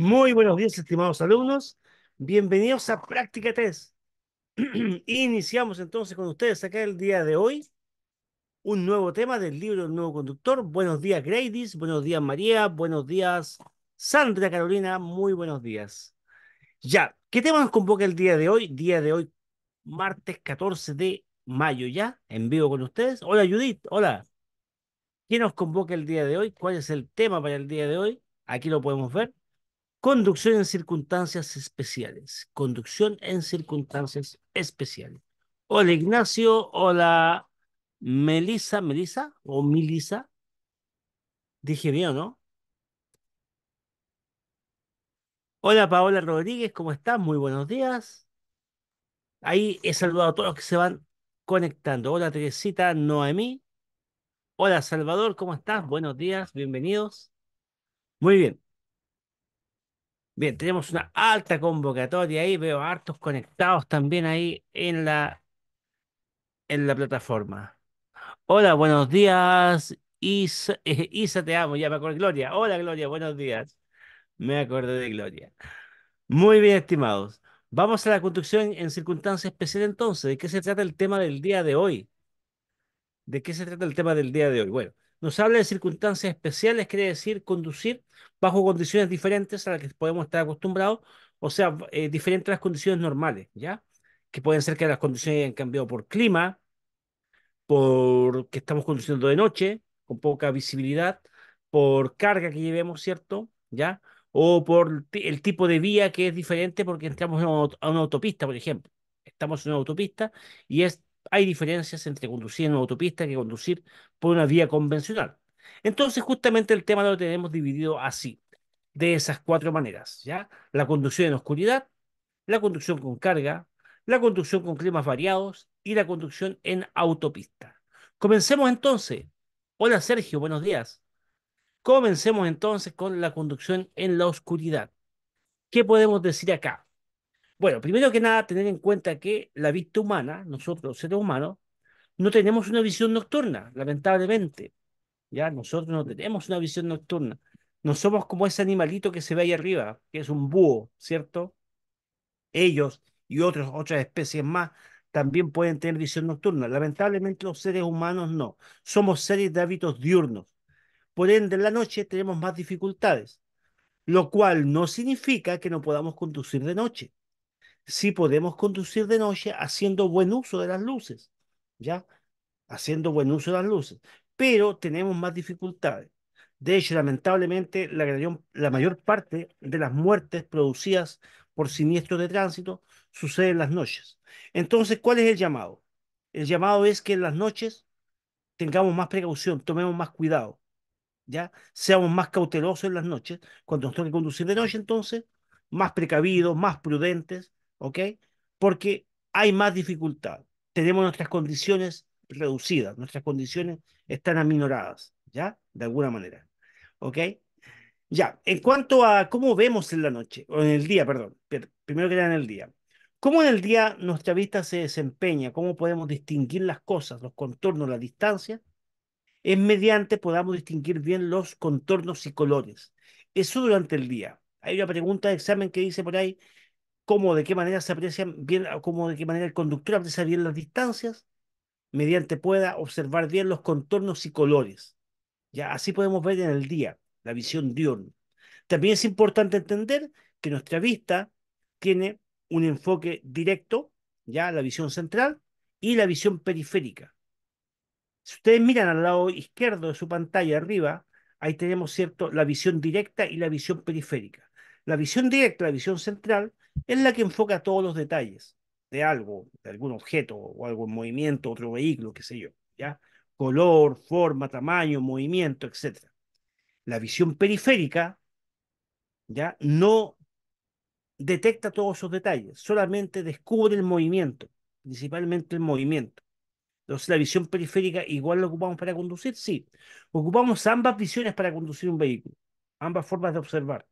Muy buenos días, estimados alumnos. Bienvenidos a Práctica Test. Iniciamos entonces con ustedes acá el día de hoy un nuevo tema del libro El Nuevo Conductor. Buenos días, Gradis. Buenos días, María. Buenos días, Sandra Carolina. Muy buenos días. Ya, ¿qué tema nos convoca el día de hoy? Día de hoy, martes 14 de mayo, ya, en vivo con ustedes. Hola, Judith. Hola. ¿Quién nos convoca el día de hoy? ¿Cuál es el tema para el día de hoy? Aquí lo podemos ver. Conducción en circunstancias especiales. Conducción en circunstancias especiales. Hola Ignacio, hola Melisa, Melisa o Milisa. Dije bien, ¿no? Hola Paola Rodríguez, ¿cómo estás? Muy buenos días. Ahí he saludado a todos los que se van conectando. Hola Teresita, Noemí. Hola Salvador, ¿cómo estás? Buenos días, bienvenidos. Muy bien. Bien, tenemos una alta convocatoria ahí, veo hartos conectados también ahí en la, en la plataforma. Hola, buenos días. Isa, eh, Isa, te amo, ya me acuerdo. Gloria, hola Gloria, buenos días. Me acuerdo de Gloria. Muy bien, estimados. Vamos a la construcción en circunstancias especiales entonces. ¿De qué se trata el tema del día de hoy? ¿De qué se trata el tema del día de hoy? Bueno, nos habla de circunstancias especiales, quiere decir conducir bajo condiciones diferentes a las que podemos estar acostumbrados, o sea, eh, diferentes a las condiciones normales, ¿ya? Que pueden ser que las condiciones hayan cambiado por clima, por que estamos conduciendo de noche, con poca visibilidad, por carga que llevemos, ¿cierto? ¿Ya? O por el tipo de vía que es diferente porque entramos a una autopista, por ejemplo. Estamos en una autopista y es hay diferencias entre conducir en una autopista que conducir por una vía convencional. Entonces, justamente el tema lo tenemos dividido así, de esas cuatro maneras, ¿ya? La conducción en oscuridad, la conducción con carga, la conducción con climas variados y la conducción en autopista. Comencemos entonces. Hola Sergio, buenos días. Comencemos entonces con la conducción en la oscuridad. ¿Qué podemos decir acá? Bueno, primero que nada, tener en cuenta que la vista humana, nosotros seres humanos, no tenemos una visión nocturna, lamentablemente. Ya, nosotros no tenemos una visión nocturna. No somos como ese animalito que se ve ahí arriba, que es un búho, ¿cierto? Ellos y otras especies más también pueden tener visión nocturna. Lamentablemente los seres humanos no. Somos seres de hábitos diurnos. Por ende, en la noche tenemos más dificultades, lo cual no significa que no podamos conducir de noche si podemos conducir de noche haciendo buen uso de las luces, ¿ya? Haciendo buen uso de las luces, pero tenemos más dificultades. De hecho, lamentablemente, la, la mayor parte de las muertes producidas por siniestros de tránsito sucede en las noches. Entonces, ¿cuál es el llamado? El llamado es que en las noches tengamos más precaución, tomemos más cuidado, ¿ya? Seamos más cautelosos en las noches. Cuando nos toque conducir de noche, entonces, más precavidos, más prudentes, ¿ok? Porque hay más dificultad. Tenemos nuestras condiciones reducidas, nuestras condiciones están aminoradas, ¿ya? De alguna manera, ¿ok? Ya, en cuanto a cómo vemos en la noche, o en el día, perdón, primero que nada en el día. ¿Cómo en el día nuestra vista se desempeña? ¿Cómo podemos distinguir las cosas, los contornos, la distancia? Es mediante podamos distinguir bien los contornos y colores. Eso durante el día. Hay una pregunta de examen que dice por ahí, cómo de qué manera se aprecian bien, ah, cómo de qué manera el conductor aprecia bien las distancias, mediante pueda observar bien los contornos y colores. Ya así podemos ver en el día la visión diurna. También es importante entender que nuestra vista tiene un enfoque directo, ya la visión central y la visión periférica. Si ustedes miran al lado izquierdo de su pantalla arriba, ahí tenemos cierto la visión directa y la visión periférica. La visión directa, la visión central, es la que enfoca todos los detalles de algo, de algún objeto o algo en movimiento, otro vehículo, qué sé yo, ¿ya? Color, forma, tamaño, movimiento, etc. La visión periférica, ¿ya? No detecta todos esos detalles, solamente descubre el movimiento, principalmente el movimiento. Entonces, la visión periférica igual la ocupamos para conducir, sí. Ocupamos ambas visiones para conducir un vehículo, ambas formas de observar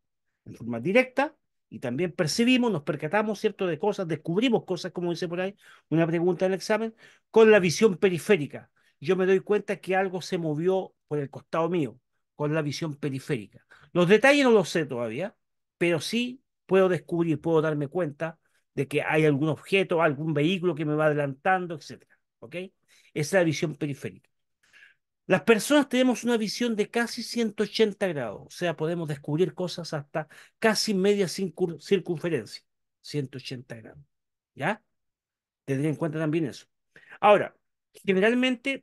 en forma directa y también percibimos, nos percatamos, ¿cierto?, de cosas, descubrimos cosas, como dice por ahí una pregunta en el examen, con la visión periférica. Yo me doy cuenta que algo se movió por el costado mío, con la visión periférica. Los detalles no los sé todavía, pero sí puedo descubrir, puedo darme cuenta de que hay algún objeto, algún vehículo que me va adelantando, etc. ¿Ok? Esa es la visión periférica. Las personas tenemos una visión de casi 180 grados, o sea, podemos descubrir cosas hasta casi media circunferencia, 180 grados. ¿Ya? Tendría en cuenta también eso. Ahora, generalmente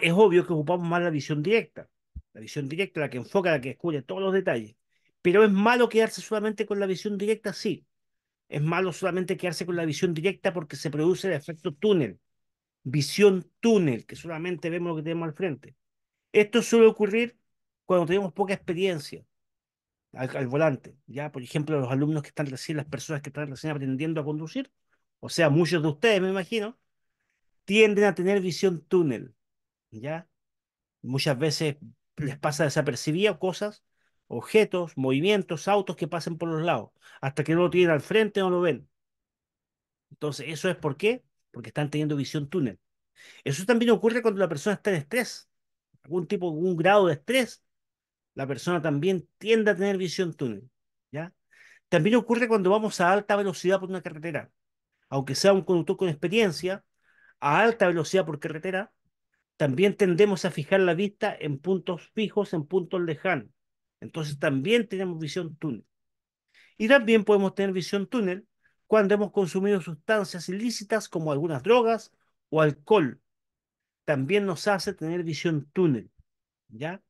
es obvio que ocupamos más la visión directa, la visión directa, la que enfoca, la que descubre todos los detalles. Pero es malo quedarse solamente con la visión directa, sí. Es malo solamente quedarse con la visión directa porque se produce el efecto túnel visión túnel, que solamente vemos lo que tenemos al frente. Esto suele ocurrir cuando tenemos poca experiencia al, volante. Ya, por ejemplo, los alumnos que están recién, las personas que están recién aprendiendo a conducir, o sea, muchos de ustedes, me imagino, tienden a tener visión túnel. Ya, muchas veces les pasa desapercibido cosas, objetos, movimientos, autos que pasen por los lados, hasta que no lo tienen al frente, no lo ven. Entonces, ¿eso es por qué? porque están teniendo visión túnel. Eso también ocurre cuando la persona está en estrés, algún tipo, algún grado de estrés, la persona también tiende a tener visión túnel, ¿ya? También ocurre cuando vamos a alta velocidad por una carretera. Aunque sea un conductor con experiencia, a alta velocidad por carretera, también tendemos a fijar la vista en puntos fijos, en puntos lejanos. Entonces también tenemos visión túnel. Y también podemos tener visión túnel cuando hemos consumido sustancias ilícitas como algunas drogas o alcohol. También nos hace tener visión túnel. ¿Ya?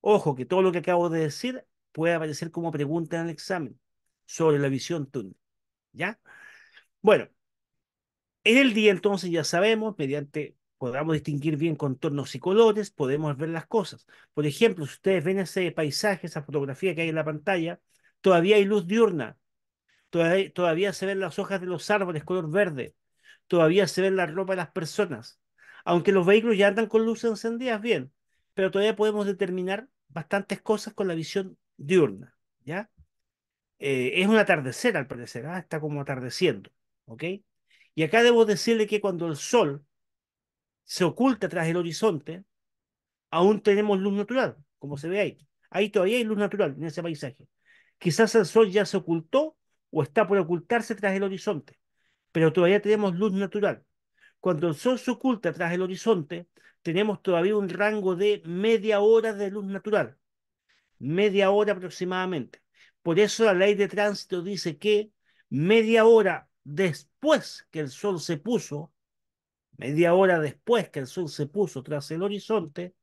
Ojo que todo lo que acabo de decir puede aparecer como pregunta en el examen sobre la visión túnel. ¿Ya? Bueno, en el día entonces ya sabemos, mediante, podamos distinguir bien contornos y colores, podemos ver las cosas. Por ejemplo, si ustedes ven ese paisaje, esa fotografía que hay en la pantalla, todavía hay luz diurna, Todavía, se ven las hojas de los árboles color verde. Todavía se ven la ropa de las personas. Aunque los vehículos ya andan con luces encendidas, bien. Pero todavía podemos determinar bastantes cosas con la visión diurna. ¿Ya? Eh, es un atardecer al parecer, ¿ah? está como atardeciendo. ¿Ok? Y acá debo decirle que cuando el sol se oculta tras el horizonte, aún tenemos luz natural, como se ve ahí. Ahí todavía hay luz natural en ese paisaje. Quizás el sol ya se ocultó o está por ocultarse tras el horizonte, pero todavía tenemos luz natural. Cuando el sol se oculta tras el horizonte, tenemos todavía un rango de media hora de luz natural, media hora aproximadamente. Por eso la ley de tránsito dice que media hora después que el sol se puso, media hora después que el sol se puso tras el horizonte,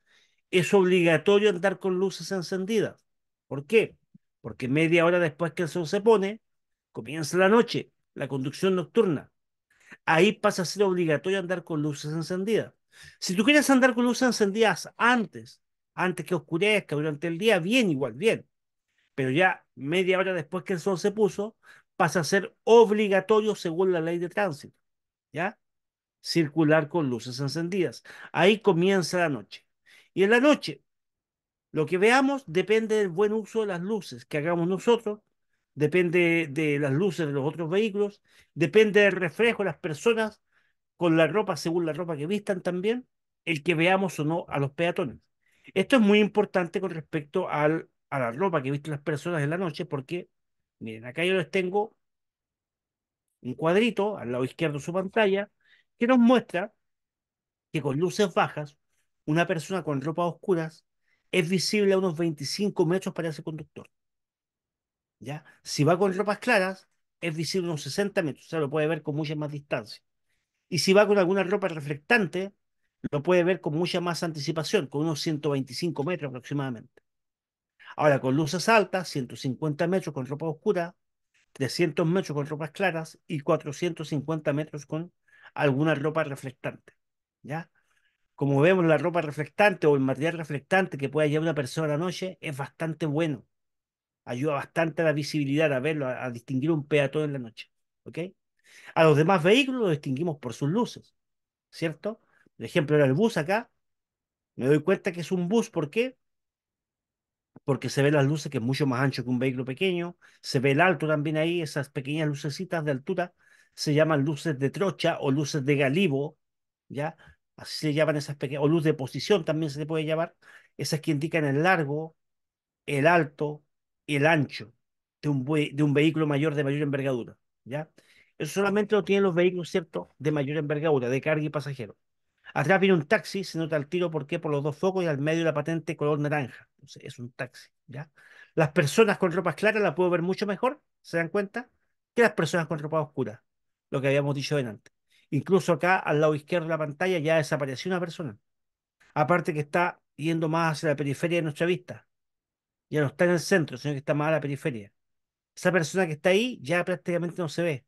es obligatorio andar con luces encendidas. ¿Por qué? Porque media hora después que el sol se pone, Comienza la noche, la conducción nocturna. Ahí pasa a ser obligatorio andar con luces encendidas. Si tú quieres andar con luces encendidas antes, antes que oscurezca, durante el día, bien, igual, bien. Pero ya media hora después que el sol se puso, pasa a ser obligatorio según la ley de tránsito. ¿Ya? Circular con luces encendidas. Ahí comienza la noche. Y en la noche, lo que veamos depende del buen uso de las luces que hagamos nosotros depende de las luces de los otros vehículos, depende del reflejo de las personas con la ropa, según la ropa que vistan también, el que veamos o no a los peatones. Esto es muy importante con respecto a la ropa que visten las personas en la noche, porque, miren, acá yo les tengo un cuadrito al lado izquierdo de su pantalla que nos muestra que con luces bajas, una persona con ropa oscuras es visible a unos 25 metros para ese conductor. Si va con ropas claras, es visible unos 60 metros, o sea, lo puede ver con mucha más distancia. Y si va con alguna ropa reflectante, lo puede ver con mucha más anticipación, con unos 125 metros aproximadamente. Ahora, con luces altas, 150 metros con ropa oscura, 300 metros con ropas claras y 450 metros con alguna ropa reflectante, ¿ya? Como vemos, la ropa reflectante o el material reflectante que puede llevar una persona a la noche es bastante bueno ayuda bastante a la visibilidad, a verlo, a, distinguir un peatón en la noche. ¿Ok? A los demás vehículos los distinguimos por sus luces, ¿cierto? Por ejemplo, era el bus acá. Me doy cuenta que es un bus, ¿por qué? Porque se ven las luces que es mucho más ancho que un vehículo pequeño. Se ve el alto también ahí, esas pequeñas lucecitas de altura se llaman luces de trocha o luces de galibo, ¿ya? Así se llaman esas pequeñas, o luz de posición también se le puede llamar, esas que indican el largo, el alto, el ancho de un, de un vehículo mayor de mayor envergadura. ¿ya? Eso solamente lo tienen los vehículos, ¿cierto?, de mayor envergadura, de carga y pasajero. Atrás viene un taxi, se nota el tiro, ¿por qué? Por los dos focos y al medio la patente color naranja. es un taxi, ¿ya? Las personas con ropas claras las puedo ver mucho mejor, ¿se dan cuenta? Que las personas con ropa oscura, lo que habíamos dicho antes. Incluso acá, al lado izquierdo de la pantalla, ya desapareció una persona. Aparte que está yendo más hacia la periferia de nuestra vista ya no está en el centro, sino que está más a la periferia. Esa persona que está ahí ya prácticamente no se ve.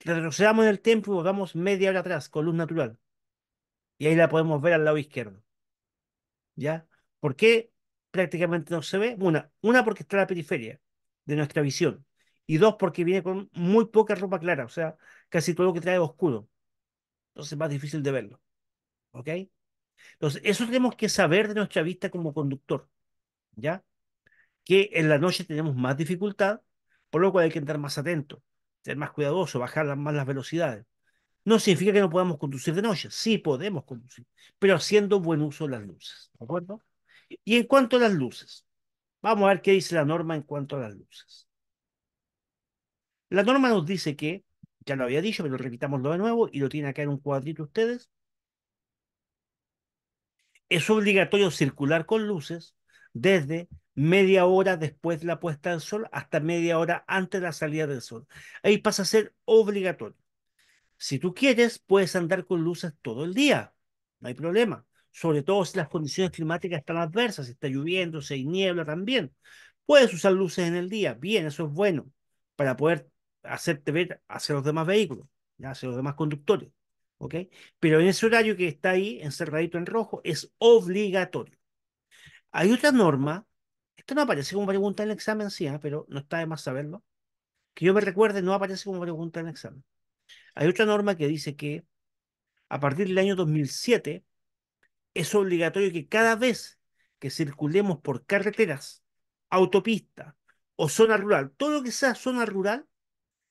Retrocedamos en el tiempo y volvamos media hora atrás con luz natural. Y ahí la podemos ver al lado izquierdo. ¿Ya? ¿Por qué prácticamente no se ve? Una, una porque está a la periferia de nuestra visión. Y dos, porque viene con muy poca ropa clara, o sea, casi todo lo que trae es oscuro. Entonces es más difícil de verlo. ¿Ok? Entonces, eso tenemos que saber de nuestra vista como conductor. ¿Ya? que en la noche tenemos más dificultad, por lo cual hay que entrar más atento, ser más cuidadoso, bajar más las velocidades. No significa que no podamos conducir de noche, sí podemos conducir, pero haciendo buen uso de las luces, ¿de acuerdo? Y en cuanto a las luces, vamos a ver qué dice la norma en cuanto a las luces. La norma nos dice que, ya lo había dicho, pero repitámoslo de nuevo y lo tienen acá en un cuadrito ustedes, es obligatorio circular con luces desde media hora después de la puesta del sol hasta media hora antes de la salida del sol. Ahí pasa a ser obligatorio. Si tú quieres, puedes andar con luces todo el día, no hay problema. Sobre todo si las condiciones climáticas están adversas, si está lloviendo, si hay niebla también. Puedes usar luces en el día, bien, eso es bueno, para poder hacerte ver hacia los demás vehículos, hacia los demás conductores. ¿ok? Pero en ese horario que está ahí, encerradito en rojo, es obligatorio. Hay otra norma esto no aparece como pregunta en el examen, sí, ah, pero no está de más saberlo. Que yo me recuerde, no aparece como pregunta en el examen. Hay otra norma que dice que a partir del año 2007 es obligatorio que cada vez que circulemos por carreteras, autopista o zona rural, todo lo que sea zona rural,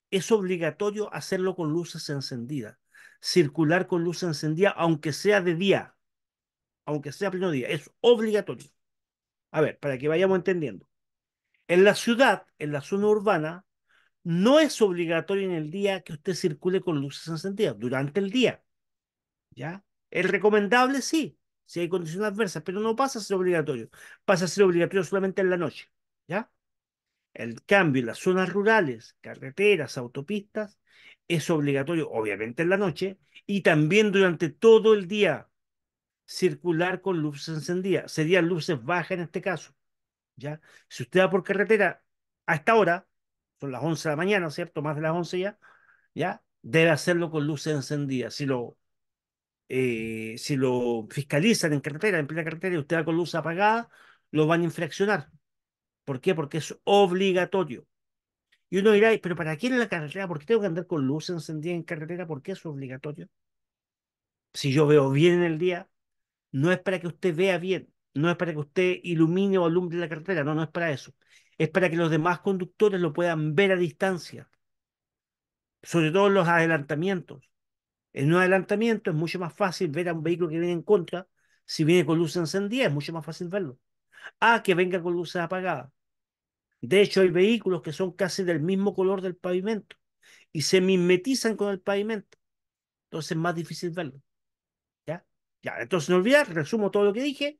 es obligatorio hacerlo con luces encendidas. Circular con luces encendidas, aunque sea de día, aunque sea pleno día, es obligatorio. A ver, para que vayamos entendiendo. En la ciudad, en la zona urbana, no es obligatorio en el día que usted circule con luces encendidas, durante el día. ¿Ya? Es recomendable sí, si hay condiciones adversas, pero no pasa a ser obligatorio. Pasa a ser obligatorio solamente en la noche. ¿Ya? El cambio en las zonas rurales, carreteras, autopistas, es obligatorio, obviamente, en la noche y también durante todo el día circular con luces encendidas. Serían luces bajas en este caso. ¿ya? Si usted va por carretera a esta hora, son las 11 de la mañana, ¿cierto? Más de las 11 ya, ¿ya? Debe hacerlo con luces encendidas. Si lo, eh, si lo fiscalizan en carretera, en plena carretera, y usted va con luz apagada, lo van a infraccionar. ¿Por qué? Porque es obligatorio. Y uno dirá, ¿pero para quién en la carretera? ¿Por qué tengo que andar con luces encendidas en carretera? ¿Por qué es obligatorio? Si yo veo bien en el día, no es para que usted vea bien, no es para que usted ilumine o alumbre la carretera, no, no es para eso. Es para que los demás conductores lo puedan ver a distancia, sobre todo los adelantamientos. En un adelantamiento es mucho más fácil ver a un vehículo que viene en contra, si viene con luces encendidas es mucho más fácil verlo, a que venga con luces apagadas. De hecho, hay vehículos que son casi del mismo color del pavimento y se mimetizan con el pavimento. Entonces es más difícil verlo. Ya, entonces no olvidar, resumo todo lo que dije.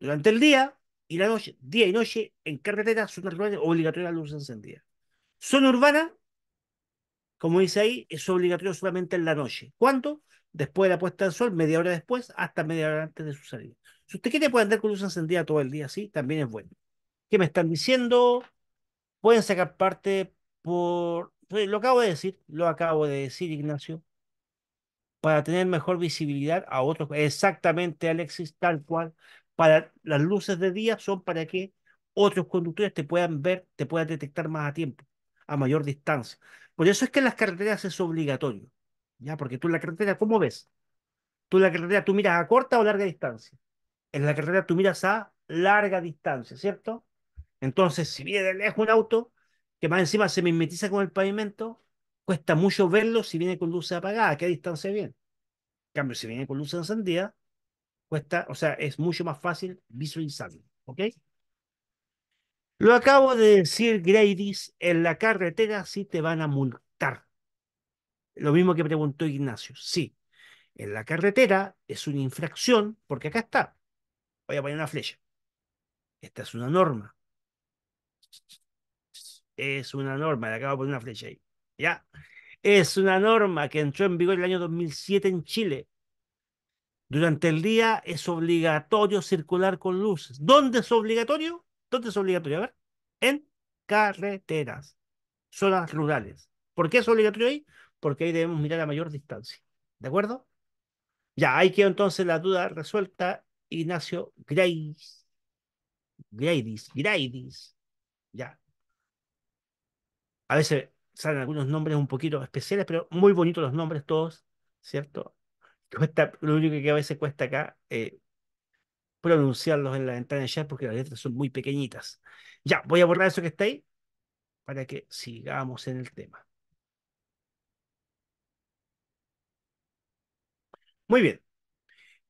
Durante el día y la noche, día y noche, en carreteras, son obligatoria la luz encendida. Zona urbana, como dice ahí, es obligatorio solamente en la noche. ¿Cuánto? Después de la puesta del sol, media hora después, hasta media hora antes de su salida. Si usted quiere, puede andar con luz encendida todo el día, sí, también es bueno. ¿Qué me están diciendo? Pueden sacar parte por. Lo acabo de decir, lo acabo de decir, Ignacio para tener mejor visibilidad a otros. Exactamente, Alexis, tal cual. Para las luces de día son para que otros conductores te puedan ver, te puedan detectar más a tiempo, a mayor distancia. Por eso es que en las carreteras es obligatorio, ¿ya? Porque tú en la carretera, ¿cómo ves? Tú en la carretera, ¿tú miras a corta o larga distancia? En la carretera tú miras a larga distancia, ¿cierto? Entonces, si viene de lejos un auto, que más encima se mimetiza con el pavimento, cuesta mucho verlo si viene con luces apagadas, qué distancia bien. En cambio, si viene con luces encendidas, cuesta, o sea, es mucho más fácil visualizarlo. ¿Ok? Lo acabo de decir, Gradis, en la carretera sí te van a multar. Lo mismo que preguntó Ignacio. Sí, en la carretera es una infracción, porque acá está. Voy a poner una flecha. Esta es una norma. Es una norma, le acabo de poner una flecha ahí. ¿ya? Es una norma que entró en vigor el año 2007 en Chile. Durante el día es obligatorio circular con luces. ¿Dónde es obligatorio? ¿Dónde es obligatorio? A ver, en carreteras, zonas rurales. ¿Por qué es obligatorio ahí? Porque ahí debemos mirar a mayor distancia. ¿De acuerdo? Ya, ahí quedó entonces la duda resuelta. Ignacio Grace. Graydis. Graydis. Ya. A veces salen algunos nombres un poquito especiales, pero muy bonitos los nombres todos, ¿cierto? Cuesta, lo único que a veces cuesta acá eh, pronunciarlos en la ventana ya chat porque las letras son muy pequeñitas. Ya, voy a borrar eso que está ahí para que sigamos en el tema. Muy bien.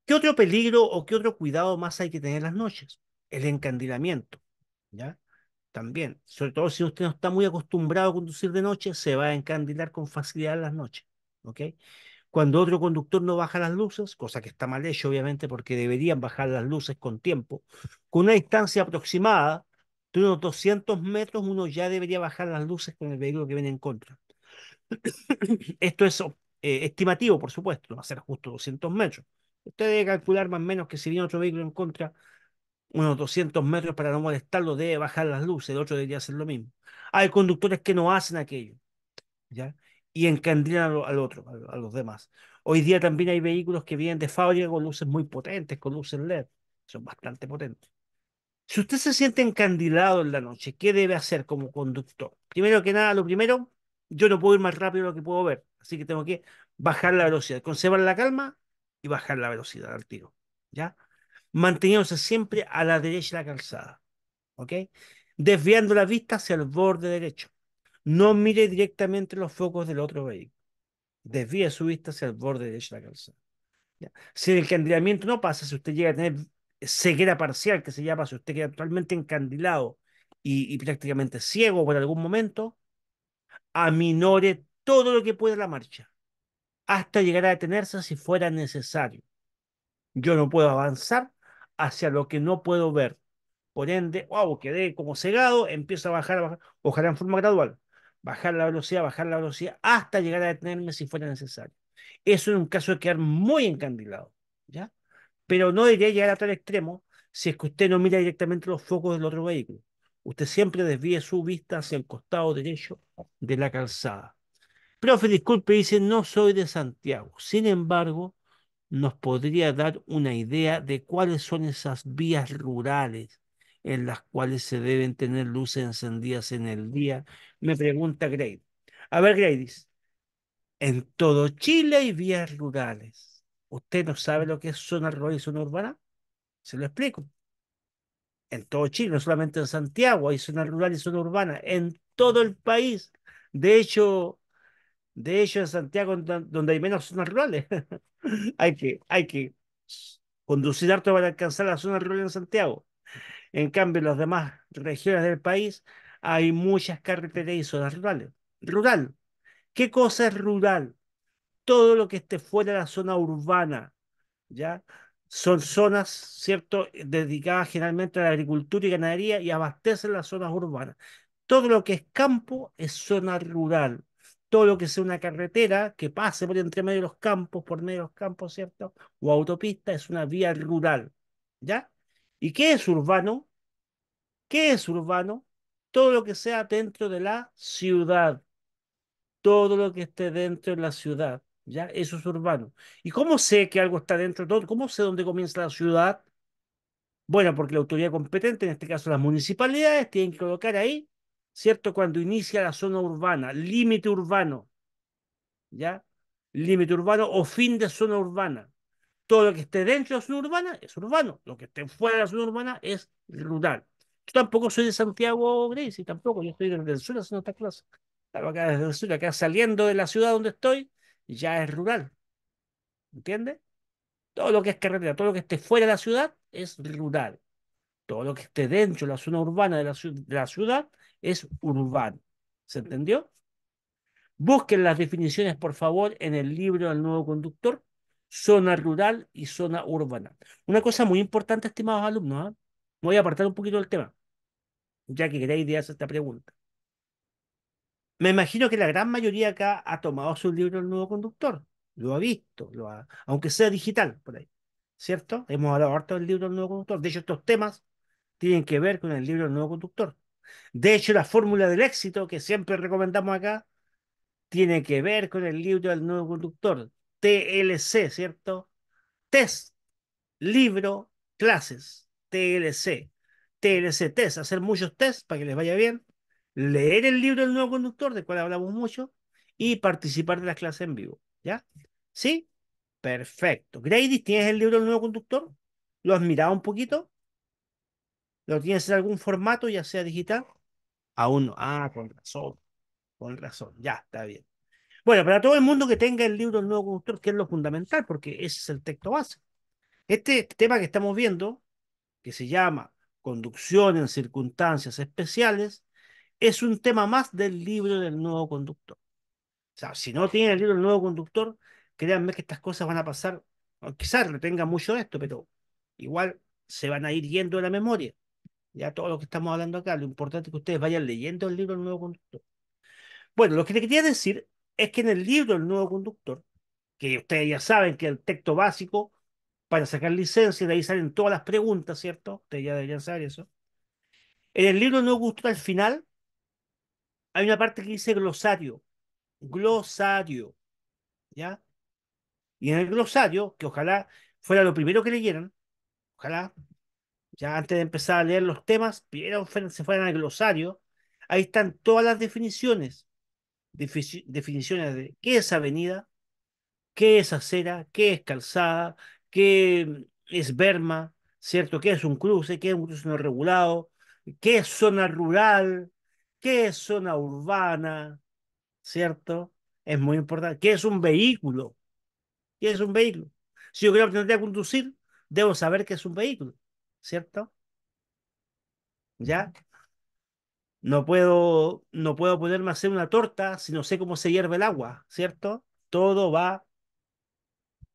¿Qué otro peligro o qué otro cuidado más hay que tener las noches? El encandilamiento. ¿ya? también. Sobre todo si usted no está muy acostumbrado a conducir de noche, se va a encandilar con facilidad en las noches. ¿ok? Cuando otro conductor no baja las luces, cosa que está mal hecho obviamente porque deberían bajar las luces con tiempo, con una distancia aproximada de unos 200 metros uno ya debería bajar las luces con el vehículo que viene en contra. Esto es eh, estimativo, por supuesto, no va a ser justo 200 metros. Usted debe calcular más o menos que si viene otro vehículo en contra, unos 200 metros para no molestarlo, debe bajar las luces, el otro debería hacer lo mismo. Hay conductores que no hacen aquello, ¿ya? Y encandilan al, otro, a, a, los demás. Hoy día también hay vehículos que vienen de fábrica con luces muy potentes, con luces LED, son bastante potentes. Si usted se siente encandilado en la noche, ¿qué debe hacer como conductor? Primero que nada, lo primero, yo no puedo ir más rápido de lo que puedo ver, así que tengo que bajar la velocidad, conservar la calma y bajar la velocidad al tiro, ¿ya? manteniéndose siempre a la derecha de la calzada. ¿Ok? Desviando la vista hacia el borde derecho. No mire directamente los focos del otro vehículo. Desvíe su vista hacia el borde derecho de la calzada. Si el candilamiento no pasa, si usted llega a tener ceguera parcial, que se llama, si usted queda actualmente encandilado y, y prácticamente ciego por algún momento, aminore todo lo que pueda la marcha, hasta llegar a detenerse si fuera necesario. Yo no puedo avanzar hacia lo que no puedo ver. Por ende, wow, quedé como cegado, empiezo a bajar, bajar, ojalá en forma gradual, bajar la velocidad, bajar la velocidad, hasta llegar a detenerme si fuera necesario. Eso es un caso de quedar muy encandilado, ¿ya? Pero no debería llegar a tal extremo si es que usted no mira directamente los focos del otro vehículo. Usted siempre desvíe su vista hacia el costado derecho de la calzada. Profe, disculpe, dice, no soy de Santiago. Sin embargo, nos podría dar una idea de cuáles son esas vías rurales en las cuales se deben tener luces encendidas en el día? Me pregunta Grady. A ver, dice, en todo Chile hay vías rurales. ¿Usted no sabe lo que es zona rural y zona urbana? Se lo explico. En todo Chile, no solamente en Santiago, hay zona rural y zona urbana, en todo el país. De hecho, de hecho, en Santiago, donde hay menos zonas rurales, hay, que, hay que conducir harto para alcanzar la zona rural en Santiago. En cambio, en las demás regiones del país hay muchas carreteras y zonas rurales. Rural. ¿Qué cosa es rural? Todo lo que esté fuera de la zona urbana, ¿ya? Son zonas, ¿cierto?, dedicadas generalmente a la agricultura y ganadería y abastecen las zonas urbanas. Todo lo que es campo es zona rural todo lo que sea una carretera que pase por entre medio de los campos, por medio de los campos, ¿cierto? O autopista, es una vía rural, ¿ya? ¿Y qué es urbano? ¿Qué es urbano? Todo lo que sea dentro de la ciudad, todo lo que esté dentro de la ciudad, ¿ya? Eso es urbano. ¿Y cómo sé que algo está dentro de todo? ¿Cómo sé dónde comienza la ciudad? Bueno, porque la autoridad competente, en este caso las municipalidades, tienen que colocar ahí ¿cierto? Cuando inicia la zona urbana, límite urbano, ¿ya? Límite urbano o fin de zona urbana. Todo lo que esté dentro de la zona urbana es urbano, lo que esté fuera de la zona urbana es rural. Yo tampoco soy de Santiago y tampoco, yo estoy desde el sur haciendo esta clase. acá saliendo de la ciudad donde estoy, ya es rural. ¿Entiendes? Todo lo que es carretera, todo lo que esté fuera de la ciudad es rural. Todo lo que esté dentro de la zona urbana de de la ciudad es urbano. ¿Se entendió? Busquen las definiciones, por favor, en el libro del nuevo conductor, zona rural y zona urbana. Una cosa muy importante, estimados alumnos, ¿ah? voy a apartar un poquito del tema, ya que queréis ideas esta pregunta. Me imagino que la gran mayoría acá ha tomado su libro del Nuevo Conductor, lo ha visto, lo aunque sea digital por ahí, ¿cierto? Hemos hablado harto del libro del Nuevo Conductor. De hecho, estos temas tienen que ver con el libro del Nuevo Conductor. De hecho, la fórmula del éxito que siempre recomendamos acá tiene que ver con el libro del nuevo conductor, TLC, ¿cierto? Test, libro, clases, TLC. TLC, test, hacer muchos tests para que les vaya bien, leer el libro del nuevo conductor, del cual hablamos mucho, y participar de las clases en vivo, ¿ya? ¿Sí? Perfecto. Grady, ¿tienes el libro del nuevo conductor? ¿Lo has mirado un poquito? lo tienes en algún formato, ya sea digital, aún no. Ah, con razón, con razón, ya está bien. Bueno, para todo el mundo que tenga el libro del Nuevo Conductor, que es lo fundamental, porque ese es el texto base. Este tema que estamos viendo, que se llama Conducción en circunstancias especiales, es un tema más del libro del nuevo conductor. O sea, si no tienen el libro del nuevo conductor, créanme que estas cosas van a pasar, quizás tengan mucho de esto, pero igual se van a ir yendo de la memoria. Ya todo lo que estamos hablando acá, lo importante es que ustedes vayan leyendo el libro del nuevo conductor. Bueno, lo que te quería decir es que en el libro del nuevo conductor, que ustedes ya saben que el texto básico para sacar licencia, de ahí salen todas las preguntas, ¿cierto? Ustedes ya deberían saber eso. En el libro del nuevo conductor, al final, hay una parte que dice glosario. Glosario. ¿Ya? Y en el glosario, que ojalá fuera lo primero que leyeran, ojalá, antes de empezar a leer los temas, se fueran al glosario, ahí están todas las definiciones, definiciones de qué es avenida, qué es acera, qué es calzada, qué es berma, ¿cierto? ¿Qué es un cruce? ¿Qué es un cruce no regulado? ¿Qué es zona rural? ¿Qué es zona urbana? ¿Cierto? Es muy importante. ¿Qué es un vehículo? ¿Qué es un vehículo? Si yo quiero aprender a conducir, debo saber qué es un vehículo. ¿cierto? ¿Ya? No puedo, no puedo ponerme a hacer una torta si no sé cómo se hierve el agua, ¿cierto? Todo va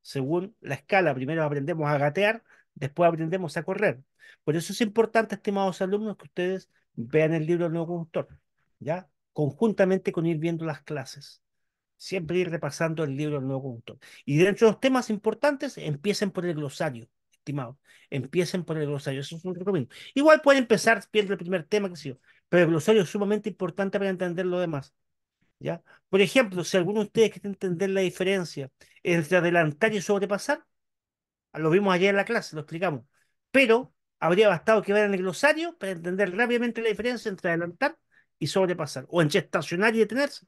según la escala. Primero aprendemos a gatear, después aprendemos a correr. Por eso es importante, estimados alumnos, que ustedes vean el libro del nuevo conductor, ¿ya? Conjuntamente con ir viendo las clases. Siempre ir repasando el libro del nuevo conductor. Y dentro de los temas importantes, empiecen por el glosario. Empiecen por el glosario, eso es un recomiendo. Igual pueden empezar viendo el primer tema, que sé pero el glosario es sumamente importante para entender lo demás. ¿ya? Por ejemplo, si alguno de ustedes quiere entender la diferencia entre adelantar y sobrepasar, lo vimos ayer en la clase, lo explicamos, pero habría bastado que ver en el glosario para entender rápidamente la diferencia entre adelantar y sobrepasar, o entre estacionar y detenerse,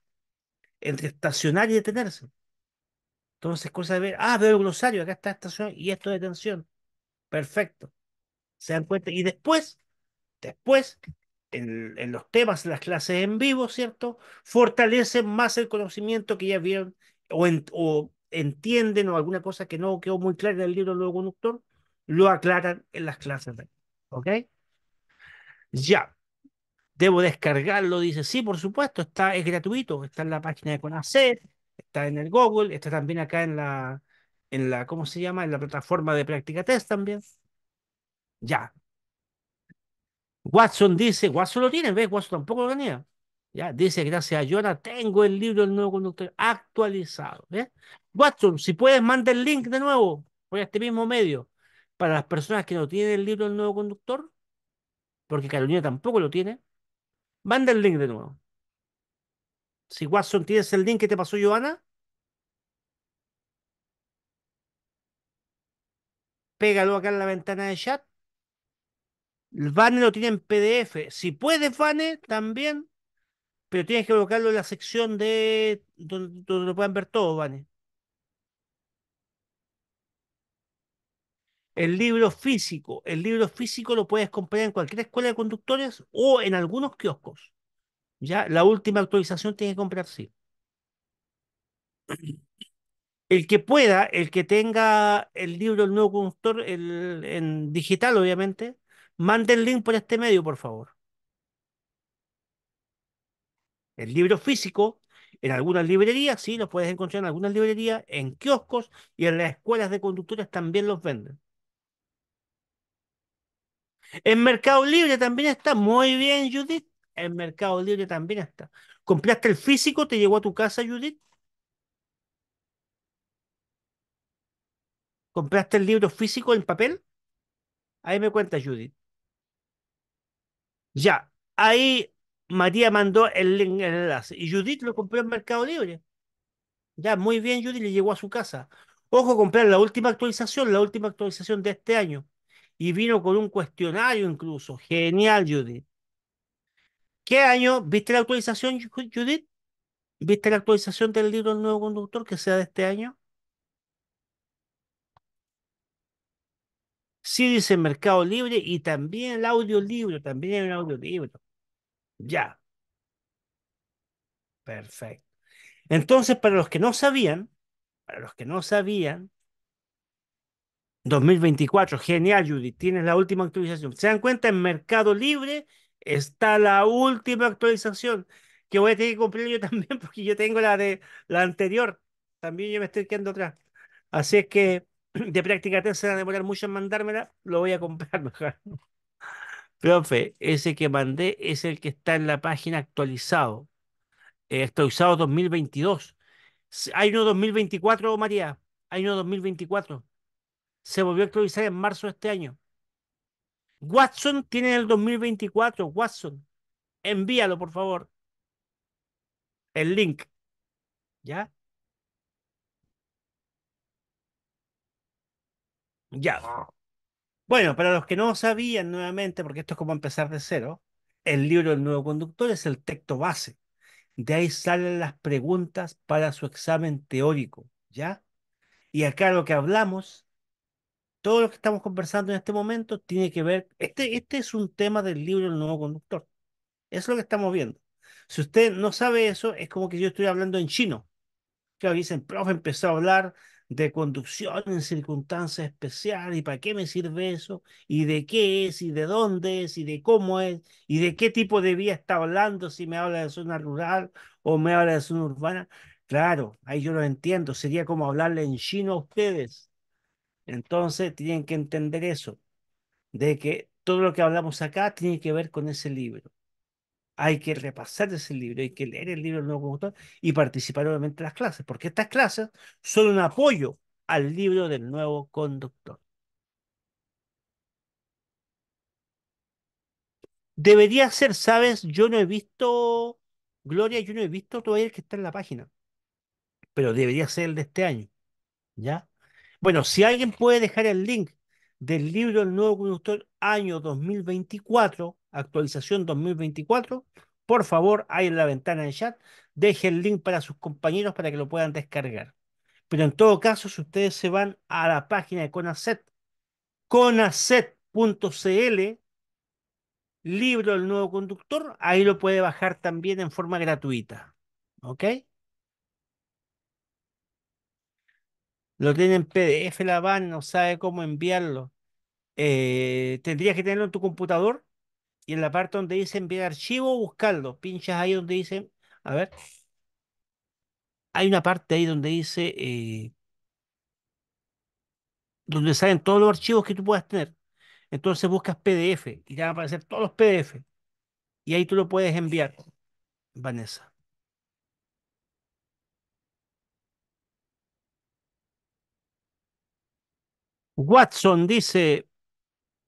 entre estacionar y detenerse. Entonces, cosa de ver, ah, veo el glosario, acá está estación y esto es detención. Perfecto. Se dan cuenta. Y después, después, en, los temas, las clases en vivo, ¿cierto? Fortalecen más el conocimiento que ya vieron o, entienden o alguna cosa que no quedó muy clara en el libro luego conductor, lo aclaran en las clases de ¿Ok? Ya. Debo descargarlo, dice. Sí, por supuesto, está, es gratuito. Está en la página de CONACET, está en el Google, está también acá en la, en la, ¿cómo se llama? En la plataforma de práctica test también. Ya. Watson dice, Watson lo tiene, ¿ves? Watson tampoco lo tenía. Ya, dice, gracias a Johanna tengo el libro del nuevo conductor actualizado. Watson, si puedes, manda el link de nuevo por este mismo medio para las personas que no tienen el libro del nuevo conductor, porque Carolina tampoco lo tiene. Manda el link de nuevo. Si Watson tienes el link que te pasó, Joana, pégalo acá en la ventana de chat. El banner lo tiene en PDF. Si puedes, Vane, también. Pero tienes que colocarlo en la sección de donde, lo puedan ver todos, Vane. El libro físico. El libro físico lo puedes comprar en cualquier escuela de conductores o en algunos kioscos. Ya, la última actualización tienes que comprar, sí el que pueda, el que tenga el libro El Nuevo Conductor en digital, obviamente, mande el link por este medio, por favor. El libro físico, en algunas librerías, sí, lo puedes encontrar en algunas librerías, en kioscos y en las escuelas de conductores también los venden. En Mercado Libre también está, muy bien, Judith. En Mercado Libre también está. Compraste el físico, te llegó a tu casa, Judith. ¿Compraste el libro físico en papel? Ahí me cuenta Judith. Ya, ahí María mandó el, el enlace y Judith lo compró en Mercado Libre. Ya, muy bien, Judith le llegó a su casa. Ojo, comprar la última actualización, la última actualización de este año. Y vino con un cuestionario incluso. Genial, Judith. ¿Qué año? ¿Viste la actualización, Judith? ¿Viste la actualización del libro del Nuevo Conductor que sea de este año? Sí dice Mercado Libre y también el audiolibro, también un audiolibro. Ya. Perfecto. Entonces, para los que no sabían, para los que no sabían, 2024, genial, Judy, tienes la última actualización. ¿Se dan cuenta? En Mercado Libre está la última actualización que voy a tener que cumplir yo también porque yo tengo la de la anterior. También yo me estoy quedando atrás. Así es que de práctica tercera va a demorar mucho en mandármela, lo voy a comprar mejor. Profe, ese que mandé es el que está en la página actualizado. Eh, actualizado 2022. Hay uno 2024, María. Hay uno 2024. Se volvió a actualizar en marzo de este año. Watson tiene el 2024. Watson, envíalo, por favor. El link. ¿Ya? Ya. Bueno, para los que no sabían nuevamente, porque esto es como empezar de cero, el libro del nuevo conductor es el texto base. De ahí salen las preguntas para su examen teórico, ¿ya? Y acá lo que hablamos, todo lo que estamos conversando en este momento tiene que ver, este, este es un tema del libro del nuevo conductor. es lo que estamos viendo. Si usted no sabe eso, es como que yo estoy hablando en chino. Claro, dicen, profe, empezó a hablar de conducción en circunstancia especial y para qué me sirve eso y de qué es y de dónde es y de cómo es y de qué tipo de vía está hablando si me habla de zona rural o me habla de zona urbana. Claro, ahí yo lo entiendo, sería como hablarle en chino a ustedes. Entonces tienen que entender eso, de que todo lo que hablamos acá tiene que ver con ese libro hay que repasar ese libro, hay que leer el libro del nuevo conductor y participar obviamente en las clases, porque estas clases son un apoyo al libro del nuevo conductor. Debería ser, sabes, yo no he visto, Gloria, yo no he visto todavía el que está en la página, pero debería ser el de este año, ¿ya? Bueno, si alguien puede dejar el link del libro del Nuevo Conductor año 2024, actualización 2024, por favor, ahí en la ventana en chat, deje el link para sus compañeros para que lo puedan descargar. Pero en todo caso, si ustedes se van a la página de CONACET, conacet.cl, libro del nuevo conductor, ahí lo puede bajar también en forma gratuita. ¿Ok? Lo tienen en PDF la van, no sabe cómo enviarlo. Eh, tendrías que tenerlo en tu computador y en la parte donde dice enviar archivo, buscarlo. Pinchas ahí donde dice, a ver, hay una parte ahí donde dice, eh, donde salen todos los archivos que tú puedas tener. Entonces buscas PDF y te van a aparecer todos los PDF. Y ahí tú lo puedes enviar, Vanessa. Watson dice,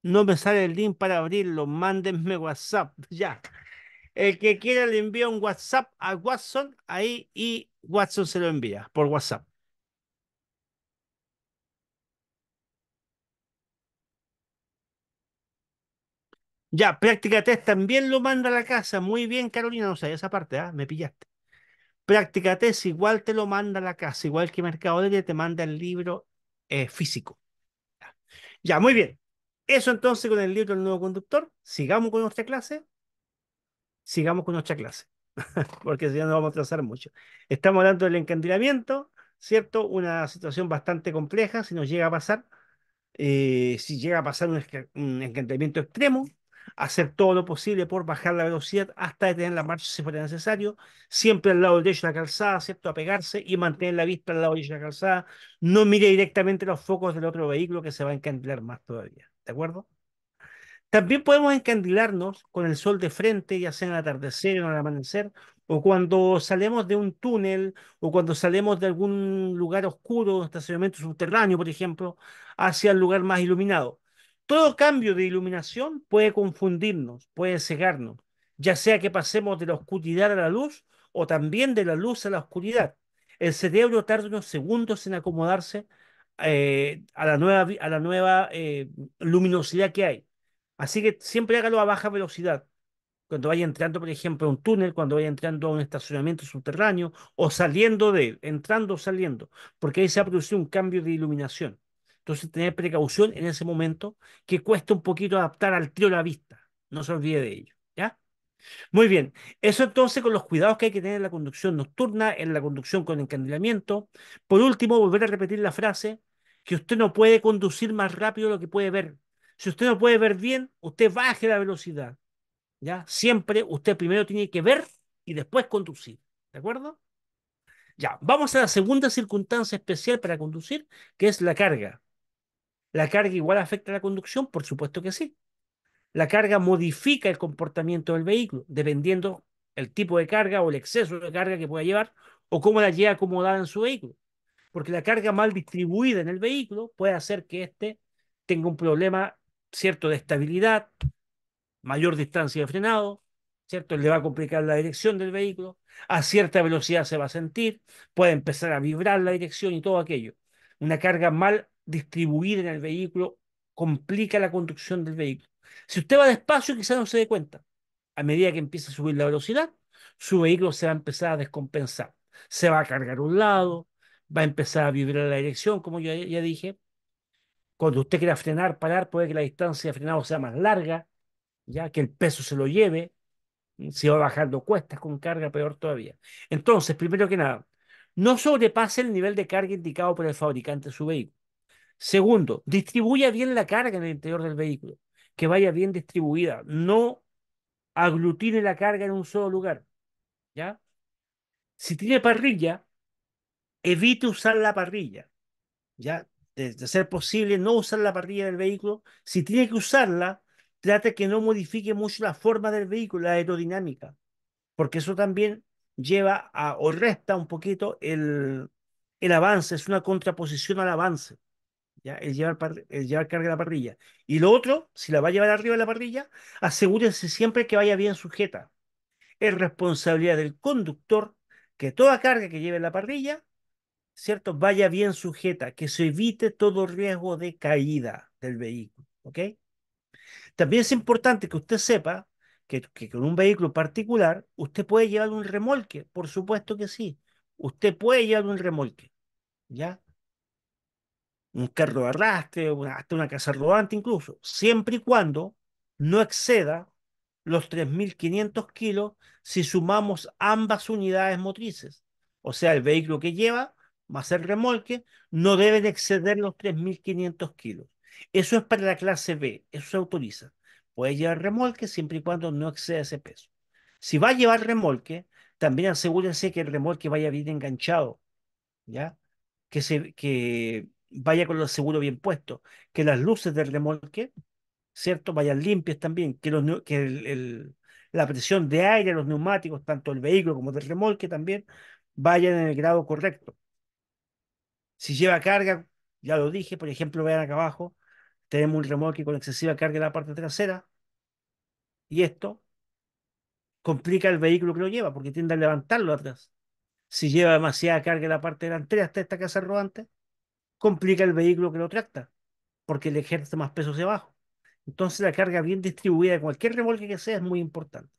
no me sale el link para abrirlo. Mándenme WhatsApp. Ya. El que quiera le envía un WhatsApp a Watson ahí y Watson se lo envía por WhatsApp. Ya, práctica también lo manda a la casa. Muy bien, Carolina, no sé esa parte, ah, me pillaste. Práctica test igual te lo manda a la casa, igual que Mercado te manda el libro eh, físico. Ya, muy bien. Eso entonces con el libro del Nuevo Conductor. Sigamos con nuestra clase. Sigamos con nuestra clase, porque si no nos vamos a trazar mucho. Estamos hablando del encandilamiento, ¿cierto? Una situación bastante compleja, si nos llega a pasar, eh, si llega a pasar un, encandilamiento extremo, hacer todo lo posible por bajar la velocidad hasta detener la marcha si fuera necesario, siempre al lado derecho de la calzada, ¿cierto? Apegarse y mantener la vista al lado derecho de la calzada, no mire directamente los focos del otro vehículo que se va a encandilar más todavía. ¿de acuerdo? También podemos encandilarnos con el sol de frente, ya sea en el atardecer o en el amanecer, o cuando salemos de un túnel, o cuando salemos de algún lugar oscuro, estacionamiento subterráneo, por ejemplo, hacia el lugar más iluminado. Todo cambio de iluminación puede confundirnos, puede cegarnos, ya sea que pasemos de la oscuridad a la luz o también de la luz a la oscuridad. El cerebro tarda unos segundos en acomodarse eh, a la nueva, a la nueva eh, luminosidad que hay. Así que siempre hágalo a baja velocidad. Cuando vaya entrando, por ejemplo, a un túnel, cuando vaya entrando a un estacionamiento subterráneo o saliendo de él, entrando o saliendo, porque ahí se ha producido un cambio de iluminación. Entonces, tener precaución en ese momento que cuesta un poquito adaptar al tiro la vista. No se olvide de ello. ¿Ya? Muy bien, eso entonces con los cuidados que hay que tener en la conducción nocturna, en la conducción con encandilamiento. Por último, volver a repetir la frase que usted no puede conducir más rápido de lo que puede ver. Si usted no puede ver bien, usted baje la velocidad. ¿Ya? Siempre usted primero tiene que ver y después conducir. ¿De acuerdo? Ya, vamos a la segunda circunstancia especial para conducir, que es la carga. ¿La carga igual afecta a la conducción? Por supuesto que sí. La carga modifica el comportamiento del vehículo, dependiendo el tipo de carga o el exceso de carga que pueda llevar o cómo la lleva acomodada en su vehículo. Porque la carga mal distribuida en el vehículo puede hacer que éste tenga un problema cierto de estabilidad, mayor distancia de frenado, ¿cierto? Le va a complicar la dirección del vehículo, a cierta velocidad se va a sentir, puede empezar a vibrar la dirección y todo aquello. Una carga mal distribuida en el vehículo complica la conducción del vehículo. Si usted va despacio, quizás no se dé cuenta. A medida que empieza a subir la velocidad, su vehículo se va a empezar a descompensar. Se va a cargar un lado, va a empezar a vibrar la dirección, como yo ya dije. Cuando usted quiera frenar, parar, puede que la distancia de frenado sea más larga, ya que el peso se lo lleve. Mm, si va bajando cuestas con carga, peor todavía. Entonces, primero que nada, no sobrepase el nivel de carga indicado por el fabricante de su vehículo. Segundo, distribuya bien la carga en el interior del vehículo que vaya bien distribuida, no aglutine la carga en un solo lugar. ¿Ya? Si tiene parrilla, evite usar la parrilla. ¿Ya? De, ser posible, no usar la parrilla del vehículo. Si tiene que usarla, trate que no modifique mucho la forma del vehículo, la aerodinámica, porque eso también lleva a, o resta un poquito el, el avance, es una contraposición al avance. ¿ya? Es, llevar carga en la parrilla. Y lo otro, si la va a llevar arriba de la parrilla, asegúrese siempre que vaya bien sujeta. Es responsabilidad del conductor que toda carga que lleve en la parrilla, ¿cierto? Vaya bien sujeta, que se evite todo riesgo de caída del vehículo, ¿ok? También es importante que usted sepa que, que con un vehículo particular usted puede llevar un remolque, por supuesto que sí. Usted puede llevar un remolque, ¿ya? un carro de arrastre, hasta una casa rodante incluso, siempre y cuando no exceda los 3.500 kilos si sumamos ambas unidades motrices. O sea, el vehículo que lleva más el remolque no deben exceder los 3.500 kilos. Eso es para la clase B, eso se autoriza. Puede llevar remolque siempre y cuando no exceda ese peso. Si va a llevar remolque, también asegúrense que el remolque vaya bien enganchado, ¿ya? Que, se, que vaya con los seguros bien puestos, que las luces del remolque, ¿cierto? Vayan limpias también, que, los, que el, la presión de aire, los neumáticos, tanto del vehículo como del remolque también, vayan en el grado correcto. Si lleva carga, ya lo dije, por ejemplo, vean acá abajo, tenemos un remolque con excesiva carga en la parte trasera, y esto complica el vehículo que lo lleva, porque tiende a levantarlo atrás. Si lleva demasiada carga en la parte delantera hasta esta casa rodante, complica el vehículo que lo tracta, porque le ejerce más peso hacia abajo. Entonces la carga bien distribuida de cualquier remolque que sea es muy importante.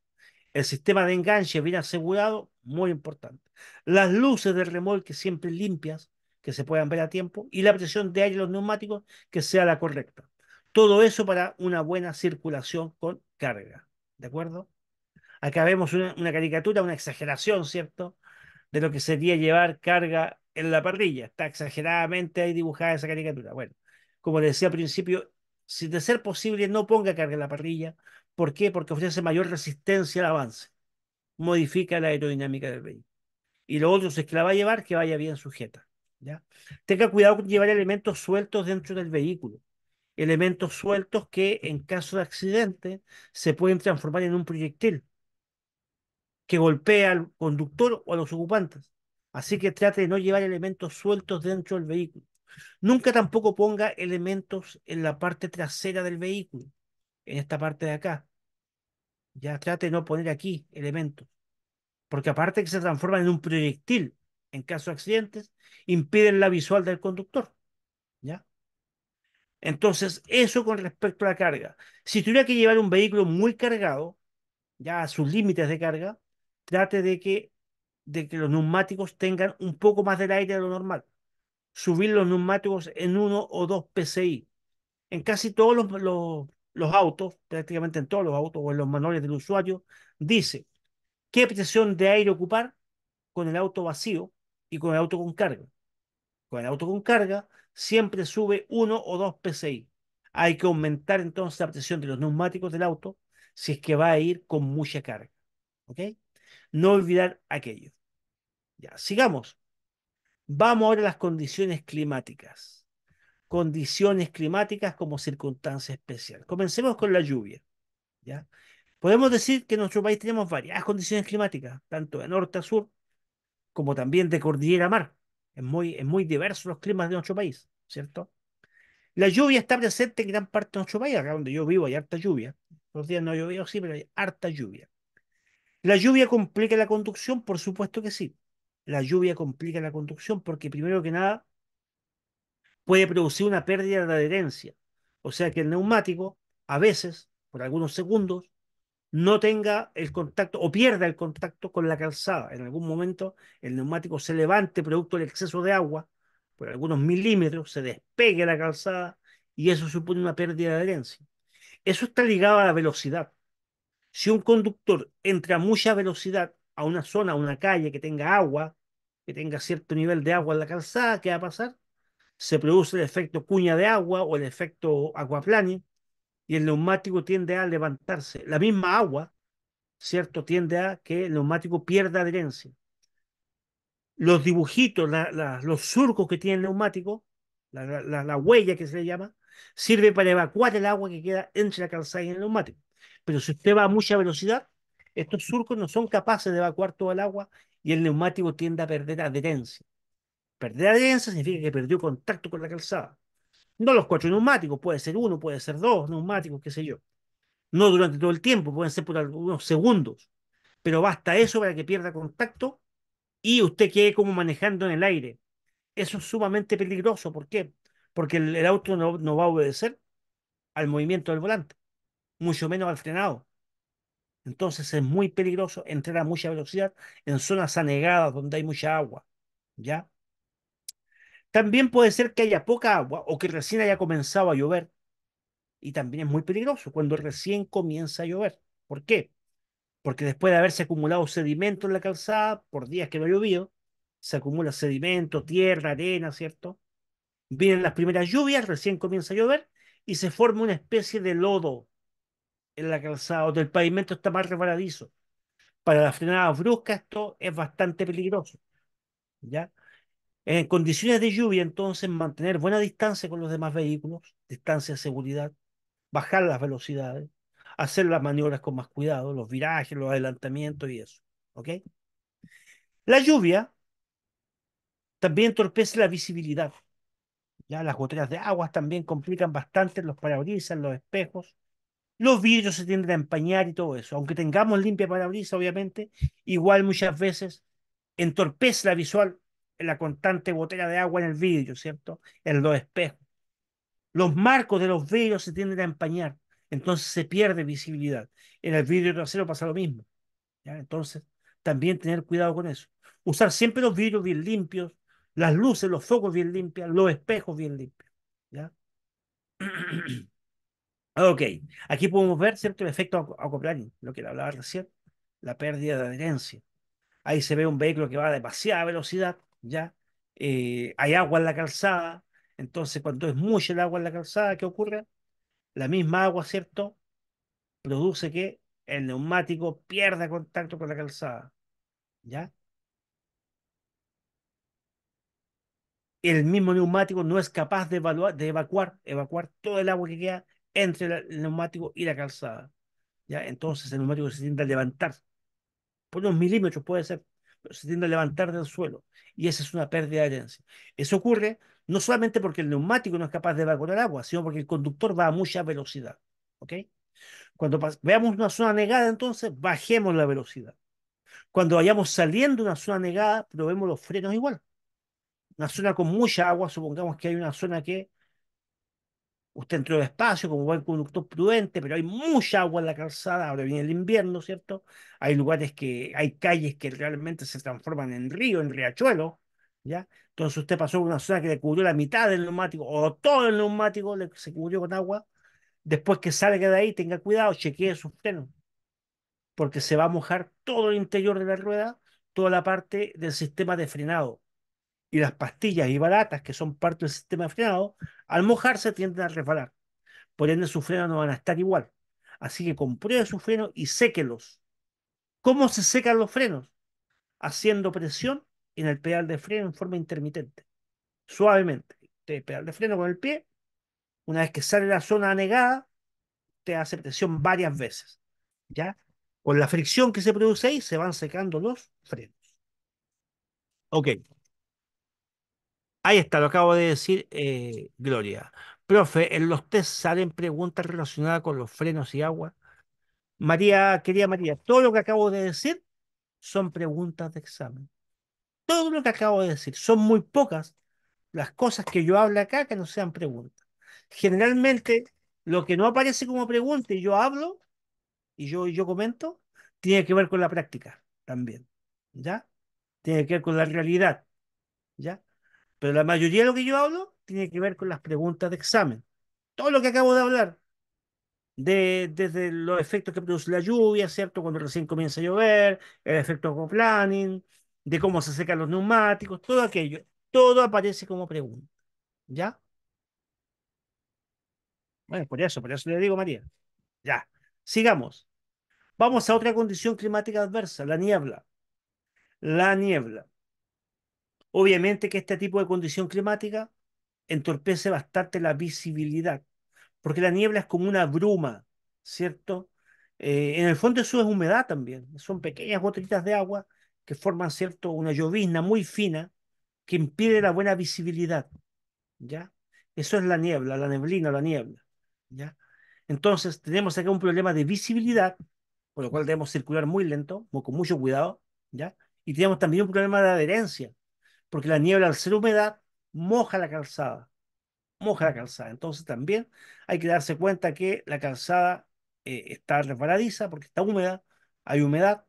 El sistema de enganche bien asegurado, muy importante. Las luces del remolque siempre limpias, que se puedan ver a tiempo, y la presión de aire en los neumáticos que sea la correcta. Todo eso para una buena circulación con carga. ¿De acuerdo? Acá vemos una caricatura, una exageración, ¿cierto? De lo que sería llevar carga en la parrilla. Está exageradamente ahí dibujada esa caricatura. Bueno, como les decía al principio, si de ser posible no ponga carga en la parrilla. ¿Por qué? Porque ofrece mayor resistencia al avance. Modifica la aerodinámica del vehículo. Y lo otro, es que la va a llevar, que vaya bien sujeta. ¿ya? Tenga cuidado con llevar elementos sueltos dentro del vehículo. Elementos sueltos que en caso de accidente se pueden transformar en un proyectil que golpea al conductor o a los ocupantes. Así que trate de no llevar elementos sueltos dentro del vehículo. Nunca tampoco ponga elementos en la parte trasera del vehículo, en esta parte de acá. Ya trate de no poner aquí elementos, porque aparte que se transforman en un proyectil en caso de accidentes, impiden la visual del conductor. ¿Ya? Entonces, eso con respecto a la carga. Si tuviera que llevar un vehículo muy cargado, ya a sus límites de carga, trate de que de que los neumáticos tengan un poco más del aire de lo normal. Subir los neumáticos en uno o dos PSI, En casi todos los, los, autos, prácticamente en todos los autos o en los manuales del usuario, dice qué presión de aire ocupar con el auto vacío y con el auto con carga. Con el auto con carga siempre sube uno o dos PSI. Hay que aumentar entonces la presión de los neumáticos del auto si es que va a ir con mucha carga. ¿Ok? no olvidar aquello. Ya, sigamos. Vamos ahora a las condiciones climáticas. Condiciones climáticas como circunstancia especial. Comencemos con la lluvia. ¿ya? Podemos decir que en nuestro país tenemos varias condiciones climáticas, tanto de norte a sur, como también de cordillera a mar. Es muy, es muy diverso los climas de nuestro país, ¿cierto? La lluvia está presente en gran parte de nuestro país, acá donde yo vivo hay harta lluvia. Los días no llovido, sí, pero hay harta lluvia. ¿La lluvia complica la conducción? Por supuesto que sí. La lluvia complica la conducción porque primero que nada puede producir una pérdida de adherencia. O sea que el neumático a veces, por algunos segundos, no tenga el contacto o pierda el contacto con la calzada. En algún momento el neumático se levante producto del exceso de agua por algunos milímetros, se despegue la calzada y eso supone una pérdida de adherencia. Eso está ligado a la velocidad. Si un conductor entra a mucha velocidad a una zona, a una calle que tenga agua, que tenga cierto nivel de agua en la calzada, ¿qué va a pasar? Se produce el efecto cuña de agua o el efecto aguaplana y el neumático tiende a levantarse. La misma agua, ¿cierto? Tiende a que el neumático pierda adherencia. Los dibujitos, los surcos que tiene el neumático, la, la, huella que se le llama, sirve para evacuar el agua que queda entre la calzada y el neumático. Pero si usted va a mucha velocidad, estos surcos no son capaces de evacuar todo el agua y el neumático tiende a perder adherencia. Perder adherencia significa que perdió contacto con la calzada. No los cuatro neumáticos, puede ser uno, puede ser dos neumáticos, qué sé yo. No durante todo el tiempo, pueden ser por algunos segundos. Pero basta eso para que pierda contacto y usted quede como manejando en el aire. Eso es sumamente peligroso. ¿Por qué? Porque el, auto no va a obedecer al movimiento del volante mucho menos al frenado. Entonces es muy peligroso entrar a mucha velocidad en zonas anegadas donde hay mucha agua. ¿Ya? También puede ser que haya poca agua o que recién haya comenzado a llover. Y también es muy peligroso cuando recién comienza a llover. ¿Por qué? Porque después de haberse acumulado sedimento en la calzada por días que no ha llovido, se acumula sedimento, tierra, arena, ¿cierto? Vienen las primeras lluvias, recién comienza a llover y se forma una especie de lodo en la calzada o el pavimento está más reparadizo. Para las frenadas bruscas esto es bastante peligroso. ¿ya? En condiciones de lluvia, entonces, mantener buena distancia con los demás vehículos, distancia de seguridad, bajar las velocidades, hacer las maniobras con más cuidado, los virajes, los adelantamientos y eso. ¿Ok? La lluvia también entorpece la visibilidad. Ya las goteras de agua también complican bastante los parabrisas, los espejos, los vidrios se tienden a empañar y todo eso. Aunque tengamos limpia parabrisas, obviamente, igual muchas veces entorpece la visual la constante botella de agua en el vidrio, ¿cierto? En los espejos. Los marcos de los vidrios se tienden a empañar, entonces se pierde visibilidad. En el vidrio trasero pasa lo mismo. ¿ya? Entonces, también tener cuidado con eso. Usar siempre los vidrios bien limpios, las luces, los focos bien limpios, los espejos bien limpios. ¿ya? Ah, ok, aquí podemos ver, ¿cierto? El efecto acoplarín, lo que le hablaba recién, la pérdida de adherencia. Ahí se ve un vehículo que va a demasiada velocidad, ¿ya? Eh, hay agua en la calzada, entonces cuando es mucha el agua en la calzada, ¿qué ocurre? La misma agua, ¿cierto? Produce que el neumático pierda contacto con la calzada, ¿ya? El mismo neumático no es capaz de, de evacuar todo el agua que queda entre el neumático y la calzada. ¿ya? Entonces el neumático se tiende a levantar. Por unos milímetros puede ser, pero se tiende a levantar del suelo. Y esa es una pérdida de herencia. Eso ocurre no solamente porque el neumático no es capaz de evacuar agua, sino porque el conductor va a mucha velocidad. ¿ok? Cuando veamos una zona negada, entonces bajemos la velocidad. Cuando vayamos saliendo de una zona negada, probemos los frenos igual. Una zona con mucha agua, supongamos que hay una zona que usted entró despacio como buen conductor prudente, pero hay mucha agua en la calzada, ahora viene el invierno, ¿cierto? Hay lugares que, hay calles que realmente se transforman en río, en riachuelo, ¿ya? Entonces usted pasó por una zona que le cubrió la mitad del neumático o todo el neumático le, se cubrió con agua. Después que salga de ahí, tenga cuidado, chequee su freno. porque se va a mojar todo el interior de la rueda, toda la parte del sistema de frenado y las pastillas y baratas, que son parte del sistema de frenado, al mojarse tienden a resbalar. Por ende, sus frenos no van a estar igual. Así que compruebe sus frenos y séquelos. ¿Cómo se secan los frenos? Haciendo presión en el pedal de freno en forma intermitente, suavemente. te pedal de freno con el pie, una vez que sale la zona anegada, te hace presión varias veces. ¿Ya? Con la fricción que se produce ahí, se van secando los frenos. Ok. Ahí está, lo acabo de decir, eh, Gloria. Profe, en los test salen preguntas relacionadas con los frenos y agua. María, querida María, todo lo que acabo de decir son preguntas de examen. Todo lo que acabo de decir, son muy pocas las cosas que yo hablo acá que no sean preguntas. Generalmente, lo que no aparece como pregunta y yo hablo y yo, yo comento, tiene que ver con la práctica también, ¿ya? Tiene que ver con la realidad, ¿ya? Pero la mayoría de lo que yo hablo tiene que ver con las preguntas de examen. Todo lo que acabo de hablar, de, desde los efectos que produce la lluvia, ¿cierto? Cuando recién comienza a llover, el efecto planning, de cómo se secan los neumáticos, todo aquello, todo aparece como pregunta. ¿Ya? Bueno, por eso, por eso le digo, María. Ya, sigamos. Vamos a otra condición climática adversa, la niebla. La niebla. Obviamente que este tipo de condición climática entorpece bastante la visibilidad, porque la niebla es como una bruma, ¿cierto? Eh, en el fondo eso es humedad también, son pequeñas gotitas de agua que forman, ¿cierto?, una llovizna muy fina que impide la buena visibilidad, ¿ya? Eso es la niebla, la neblina, la niebla, ¿ya? Entonces tenemos acá un problema de visibilidad, por lo cual debemos circular muy lento, con mucho cuidado, ¿ya? Y tenemos también un problema de adherencia, porque la niebla al ser humedad moja la calzada, moja la calzada. Entonces también hay que darse cuenta que la calzada eh, está resbaladiza porque está húmeda, hay humedad,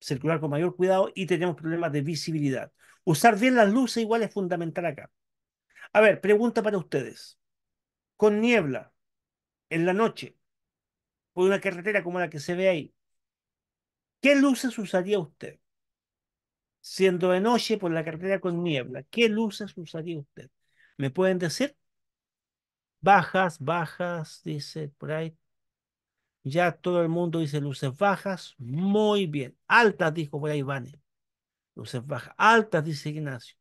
circular con mayor cuidado y tenemos problemas de visibilidad. Usar bien las luces igual es fundamental acá. A ver, pregunta para ustedes. Con niebla, en la noche, por una carretera como la que se ve ahí, ¿qué luces usaría usted? siendo de noche por la carretera con niebla. ¿Qué luces usaría usted? ¿Me pueden decir? Bajas, bajas, dice por ahí. Ya todo el mundo dice luces bajas. Muy bien. Altas, dijo por ahí Vane. Luces bajas. Altas, dice Ignacio.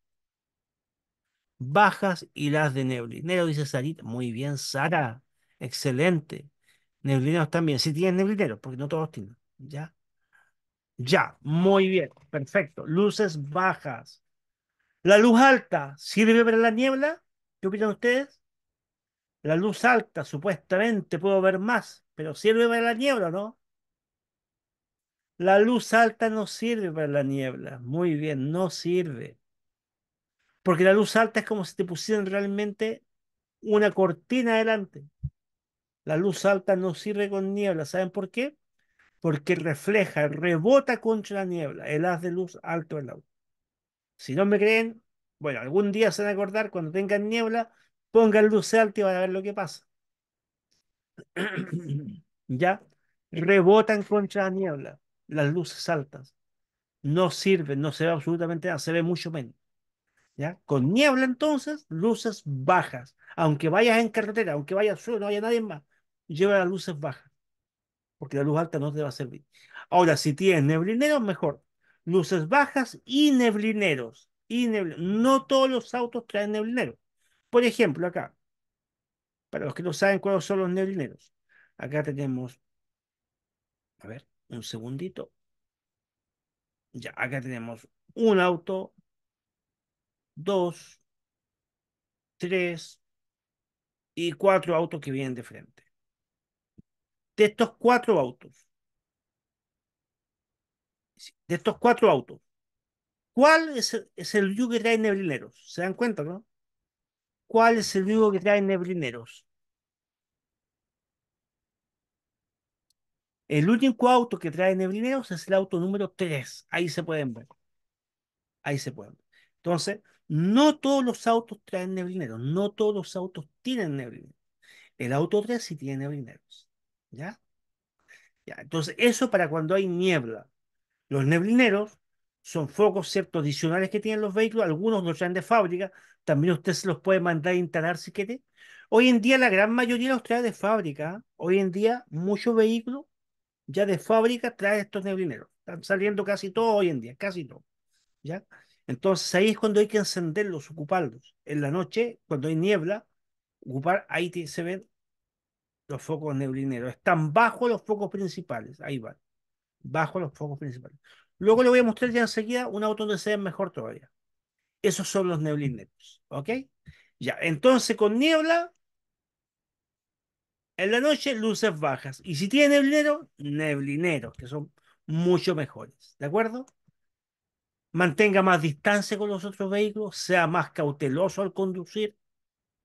Bajas y las de neblinero, dice Sarita. Muy bien, Sara. Excelente. Neblineros también. Si tienen neblineros, porque no todos tienen. ¿Ya? Ya, muy bien, perfecto. Luces bajas. La luz alta sirve para la niebla. ¿Qué opinan ustedes? La luz alta, supuestamente puedo ver más, pero sirve para la niebla, ¿no? La luz alta no sirve para la niebla. Muy bien, no sirve. Porque la luz alta es como si te pusieran realmente una cortina adelante. La luz alta no sirve con niebla. ¿Saben por qué? porque refleja, rebota contra la niebla, el haz de luz alto en la Si no me creen, bueno, algún día se van a acordar, cuando tengan niebla, pongan luz alta y van a ver lo que pasa. ¿Ya? Rebotan contra la niebla, las luces altas. No sirven, no se ve absolutamente nada, se ve mucho menos. ¿Ya? Con niebla entonces, luces bajas. Aunque vayas en carretera, aunque vayas solo, no haya nadie más, lleva las luces bajas porque la luz alta no te va a servir. Ahora, si tienes neblineros, mejor. Luces bajas y neblineros. No todos los autos traen neblineros. Por ejemplo, acá, para los que no saben cuáles son los neblineros, acá tenemos, a ver, un segundito. Ya, acá tenemos un auto, dos, tres y cuatro autos que vienen de frente de estos cuatro autos, de estos cuatro autos, ¿cuál es el, es que trae neblineros? ¿Se dan cuenta, no? ¿Cuál es el yugo que trae neblineros? El único auto que trae neblineros es el auto número 3. Ahí se pueden ver. Ahí se pueden ver. Entonces, no todos los autos traen neblineros. No todos los autos tienen neblineros. El auto 3 sí tiene neblineros. ¿Ya? ¿Ya? Entonces, eso para cuando hay niebla. Los neblineros son focos ciertos adicionales que tienen los vehículos, algunos no traen de fábrica, también usted se los puede mandar a instalar si quiere. Hoy en día la gran mayoría los trae de fábrica. ¿ah? Hoy en día muchos vehículos ya de fábrica traen estos neblineros. Están saliendo casi todos hoy en día, casi todos. ¿Ya? Entonces ahí es cuando hay que encenderlos, ocuparlos. En la noche, cuando hay niebla, ocupar, ahí se ven los focos neblineros. Están bajo los focos principales. Ahí van. Bajo los focos principales. Luego le voy a mostrar ya enseguida un auto donde sea mejor todavía. Esos son los neblineros. ¿Ok? Ya. Entonces con niebla, en la noche, luces bajas. Y si tiene neblinero, neblineros, que son mucho mejores. ¿De acuerdo? Mantenga más distancia con los otros vehículos, sea más cauteloso al conducir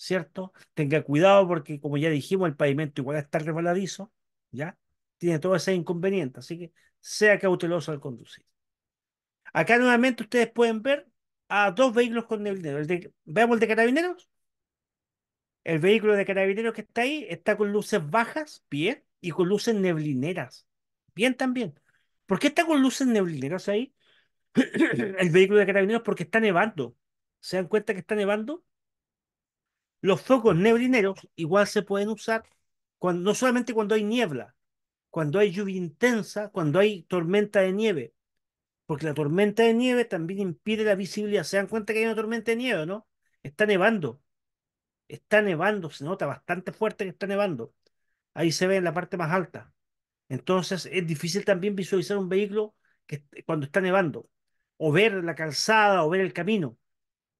¿cierto? Tenga cuidado porque, como ya dijimos, el pavimento igual está resbaladizo, ¿ya? Tiene todo ese inconveniente, así que sea cauteloso al conducir. Acá nuevamente ustedes pueden ver a dos vehículos con neblineros. veamos el de carabineros. El vehículo de carabineros que está ahí está con luces bajas, bien, y con luces neblineras. Bien también. ¿Por qué está con luces neblineras ahí? el vehículo de carabineros porque está nevando. ¿Se dan cuenta que está nevando? Los focos neblineros igual se pueden usar cuando, no solamente cuando hay niebla, cuando hay lluvia intensa, cuando hay tormenta de nieve, porque la tormenta de nieve también impide la visibilidad. ¿Se dan cuenta que hay una tormenta de nieve, no? Está nevando. Está nevando, se nota bastante fuerte que está nevando. Ahí se ve en la parte más alta. Entonces es difícil también visualizar un vehículo que, cuando está nevando, o ver la calzada, o ver el camino.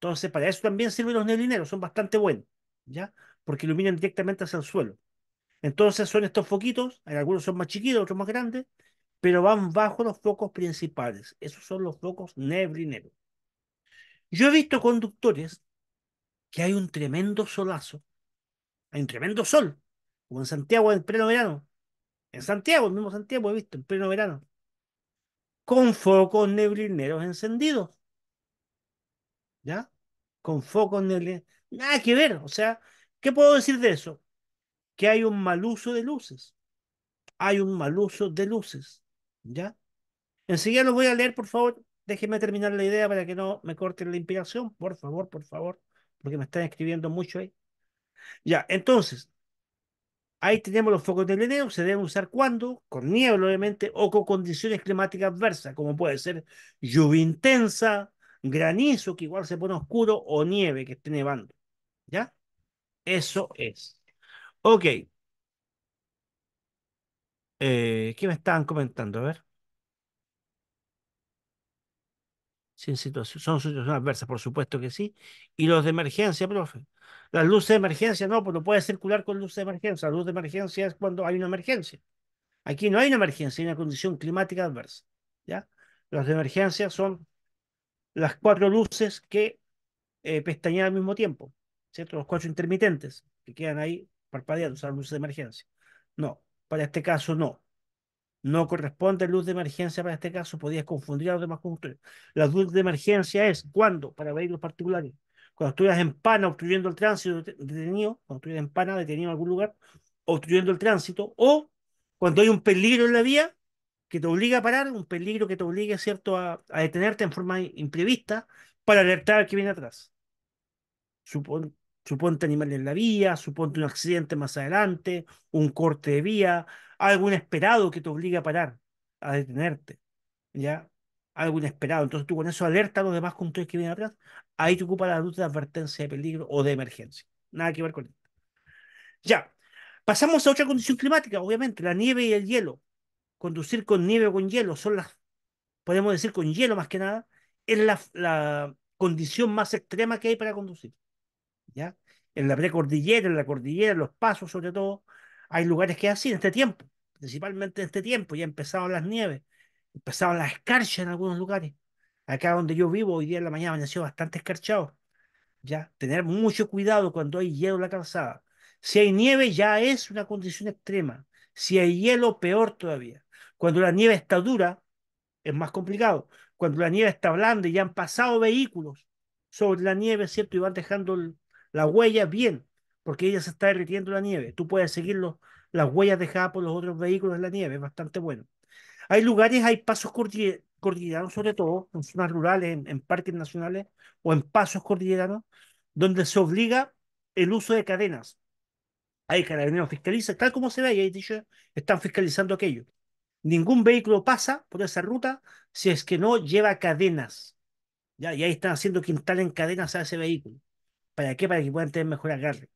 Entonces, para eso también sirven los neblineros, son bastante buenos, ¿ya? Porque iluminan directamente hacia el suelo. Entonces, son estos foquitos, algunos son más chiquitos, otros más grandes, pero van bajo los focos principales. Esos son los focos neblineros. Yo he visto conductores que hay un tremendo solazo, hay un tremendo sol, como en Santiago en pleno verano. En Santiago, el mismo Santiago he visto, en pleno verano. Con focos neblineros encendidos. ¿Ya? con focos en el... Nada que ver, o sea, ¿qué puedo decir de eso? Que hay un mal uso de luces. Hay un mal uso de luces, ¿ya? Enseguida lo voy a leer, por favor. déjenme terminar la idea para que no me corten la inspiración, por favor, por favor, porque me están escribiendo mucho ahí. Ya, entonces, ahí tenemos los focos de se deben usar cuando, con niebla obviamente, o con condiciones climáticas adversas, como puede ser lluvia intensa, granizo que igual se pone oscuro o nieve que esté nevando. ¿Ya? Eso es. Ok. Eh, ¿Qué me estaban comentando? A ver. son situaciones adversas, por supuesto que sí. Y los de emergencia, profe. Las luces de emergencia, no, pero pues no puede circular con luces de emergencia. La luz de emergencia es cuando hay una emergencia. Aquí no hay una emergencia, hay una condición climática adversa. ¿ya? Los de emergencia son las cuatro luces que eh, pestañean al mismo tiempo, ¿cierto? Los cuatro intermitentes que quedan ahí parpadeando, o sea, luces de emergencia. No, para este caso no. No corresponde luz de emergencia para este caso, podías confundir a los demás conductores. La luz de emergencia es cuando, para vehículos particulares, cuando estuvieras en pana obstruyendo el tránsito detenido, cuando estuvieras en pana detenido en algún lugar, obstruyendo el tránsito, o cuando hay un peligro en la vía que te obliga a parar, un peligro que te obliga ¿cierto?, a, detenerte en forma imprevista para alertar al que viene atrás. suponte animales en la vía, suponte un accidente más adelante, un corte de vía, algo inesperado que te obliga a parar, a detenerte, ¿ya? Algo inesperado. Entonces tú con eso alertas a los demás conductores que vienen atrás, ahí te ocupa la luz de advertencia de peligro o de emergencia. Nada que ver con esto. Ya. Pasamos a otra condición climática, obviamente, la nieve y el hielo conducir con nieve o con hielo, son las, podemos decir con hielo más que nada, es la, condición más extrema que hay para conducir. ¿ya? En la precordillera, en la cordillera, en los pasos sobre todo, hay lugares que así en este tiempo, principalmente en este tiempo, ya empezaban las nieves, empezaban las escarchas en algunos lugares. Acá donde yo vivo, hoy día en la mañana sido bastante escarchado. ¿ya? Tener mucho cuidado cuando hay hielo en la calzada. Si hay nieve ya es una condición extrema. Si hay hielo, peor todavía. Cuando la nieve está dura, es más complicado. Cuando la nieve está blanda y ya han pasado vehículos sobre la nieve, ¿cierto? Y van dejando la huella bien, porque ella se está derritiendo la nieve. Tú puedes seguir las huellas dejadas por los otros vehículos en la nieve, es bastante bueno. Hay lugares, hay pasos cordilleranos, sobre todo en zonas rurales, en, parques nacionales o en pasos cordilleranos, donde se obliga el uso de cadenas. Hay carabineros fiscaliza. tal como se ve, y ahí están fiscalizando aquello. Ningún vehículo pasa por esa ruta si es que no lleva cadenas. ¿ya? Y ahí están haciendo que instalen cadenas a ese vehículo. ¿Para qué? Para que puedan tener mejor agarre.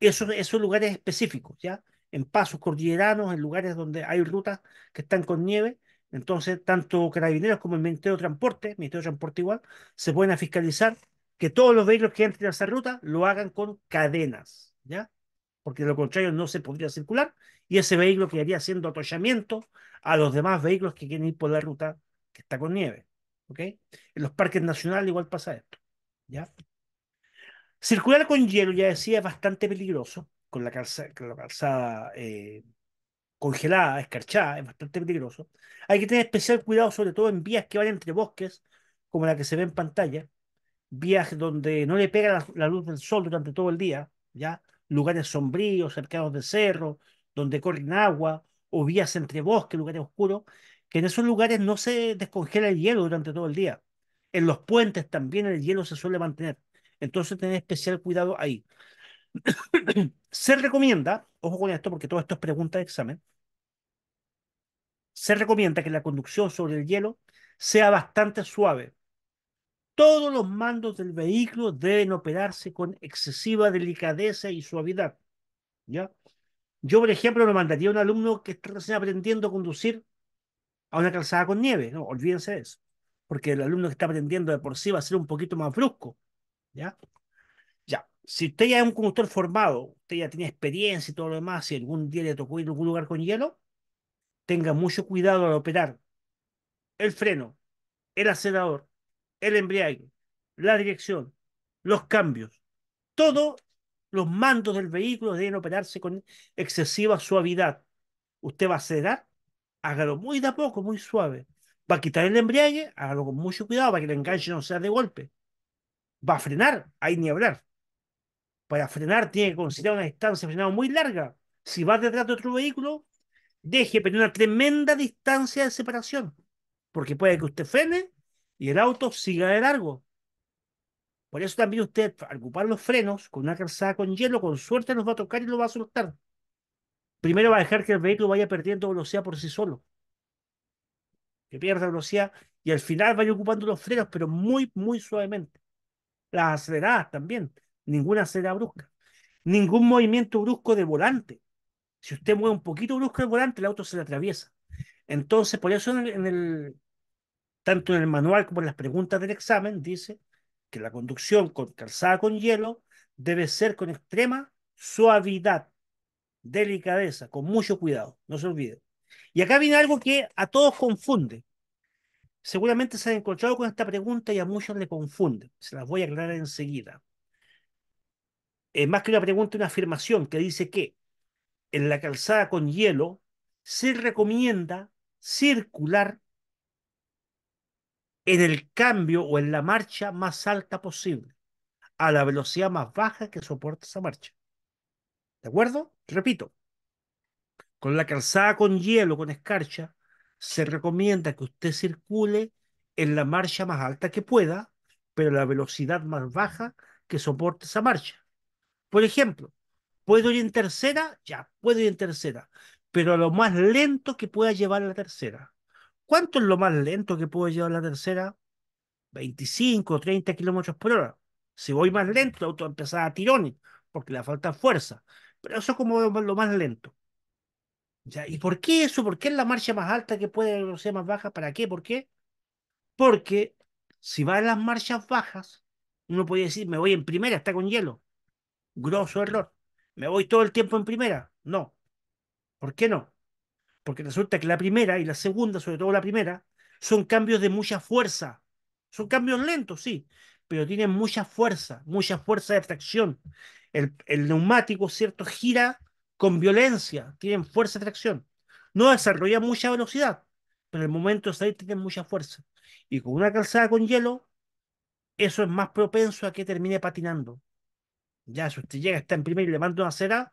Esos, esos lugares específicos, ¿ya? En pasos cordilleranos, en lugares donde hay rutas que están con nieve, entonces, tanto Carabineros como el Ministerio de Transporte, Ministerio de Transporte igual, se pueden a fiscalizar que todos los vehículos que entren a esa ruta lo hagan con cadenas, ¿ya? Porque de lo contrario no se podría circular y ese vehículo quedaría haciendo atollamiento a los demás vehículos que quieren ir por la ruta que está con nieve. ¿ok? En los parques nacionales igual pasa esto. ¿ya? Circular con hielo, ya decía, es bastante peligroso, con la, la calzada eh, congelada, escarchada, es bastante peligroso. Hay que tener especial cuidado, sobre todo en vías que van entre bosques, como la que se ve en pantalla, vías donde no le pega la, luz del sol durante todo el día, ¿ya? lugares sombríos, cercados de cerros, donde corren agua o vías entre bosques, lugares oscuros, que en esos lugares no se descongela el hielo durante todo el día. En los puentes también el hielo se suele mantener. Entonces tener especial cuidado ahí. se recomienda, ojo con esto porque todo esto es pregunta de examen, se recomienda que la conducción sobre el hielo sea bastante suave. Todos los mandos del vehículo deben operarse con excesiva delicadeza y suavidad. ¿Ya? Yo, por ejemplo, lo mandaría a un alumno que está recién aprendiendo a conducir a una calzada con nieve. No, olvídense de eso. Porque el alumno que está aprendiendo de por sí va a ser un poquito más brusco. ¿Ya? Ya. Si usted ya es un conductor formado, usted ya tiene experiencia y todo lo demás, y algún día le tocó ir a algún lugar con hielo, tenga mucho cuidado al operar el freno, el acelerador, el embriague, la dirección, los cambios. Todo los mandos del vehículo deben operarse con excesiva suavidad. Usted va a acelerar, hágalo muy de a poco, muy suave. Va a quitar el embriague, hágalo con mucho cuidado para que el enganche no sea de golpe. Va a frenar, hay ni hablar. Para frenar tiene que considerar una distancia de frenado muy larga. Si va detrás de otro vehículo, deje, pero una tremenda distancia de separación, porque puede que usted frene y el auto siga de largo. Por eso también usted, al ocupar los frenos con una calzada con hielo, con suerte nos va a tocar y lo va a soltar. Primero va a dejar que el vehículo vaya perdiendo velocidad por sí solo. Que pierda velocidad y al final vaya ocupando los frenos, pero muy, muy suavemente. Las aceleradas también. Ninguna acelera brusca. Ningún movimiento brusco de volante. Si usted mueve un poquito brusco el volante, el auto se le atraviesa. Entonces, por eso en el tanto en el manual como en las preguntas del examen, dice que la conducción con calzada con hielo debe ser con extrema suavidad, delicadeza, con mucho cuidado, no se olvide. Y acá viene algo que a todos confunde. Seguramente se han encontrado con esta pregunta y a muchos le confunde. Se las voy a aclarar enseguida. Es más que una pregunta, una afirmación que dice que en la calzada con hielo se recomienda circular en el cambio o en la marcha más alta posible, a la velocidad más baja que soporte esa marcha. ¿De acuerdo? Repito, con la calzada con hielo, con escarcha, se recomienda que usted circule en la marcha más alta que pueda, pero a la velocidad más baja que soporte esa marcha. Por ejemplo, ¿puedo ir en tercera? Ya, puedo ir en tercera, pero a lo más lento que pueda llevar la tercera. ¿Cuánto es lo más lento que puedo llevar la tercera? 25, 30 kilómetros por hora. Si voy más lento, el auto empezar a tirones, porque le falta fuerza. Pero eso es como lo más lento. ¿Y por qué eso? ¿Por qué es la marcha más alta que puede ser más baja? ¿Para qué? ¿Por qué? Porque si va en las marchas bajas, uno puede decir, me voy en primera, está con hielo. Grosso error. Me voy todo el tiempo en primera. No. ¿Por qué no? Porque resulta que la primera y la segunda, sobre todo la primera, son cambios de mucha fuerza. Son cambios lentos, sí, pero tienen mucha fuerza, mucha fuerza de tracción. El, neumático, ¿cierto?, gira con violencia, tienen fuerza de tracción. No desarrolla mucha velocidad, pero en el momento de salir tienen mucha fuerza. Y con una calzada con hielo, eso es más propenso a que termine patinando. Ya, si usted llega, está en primera y le manda una cera,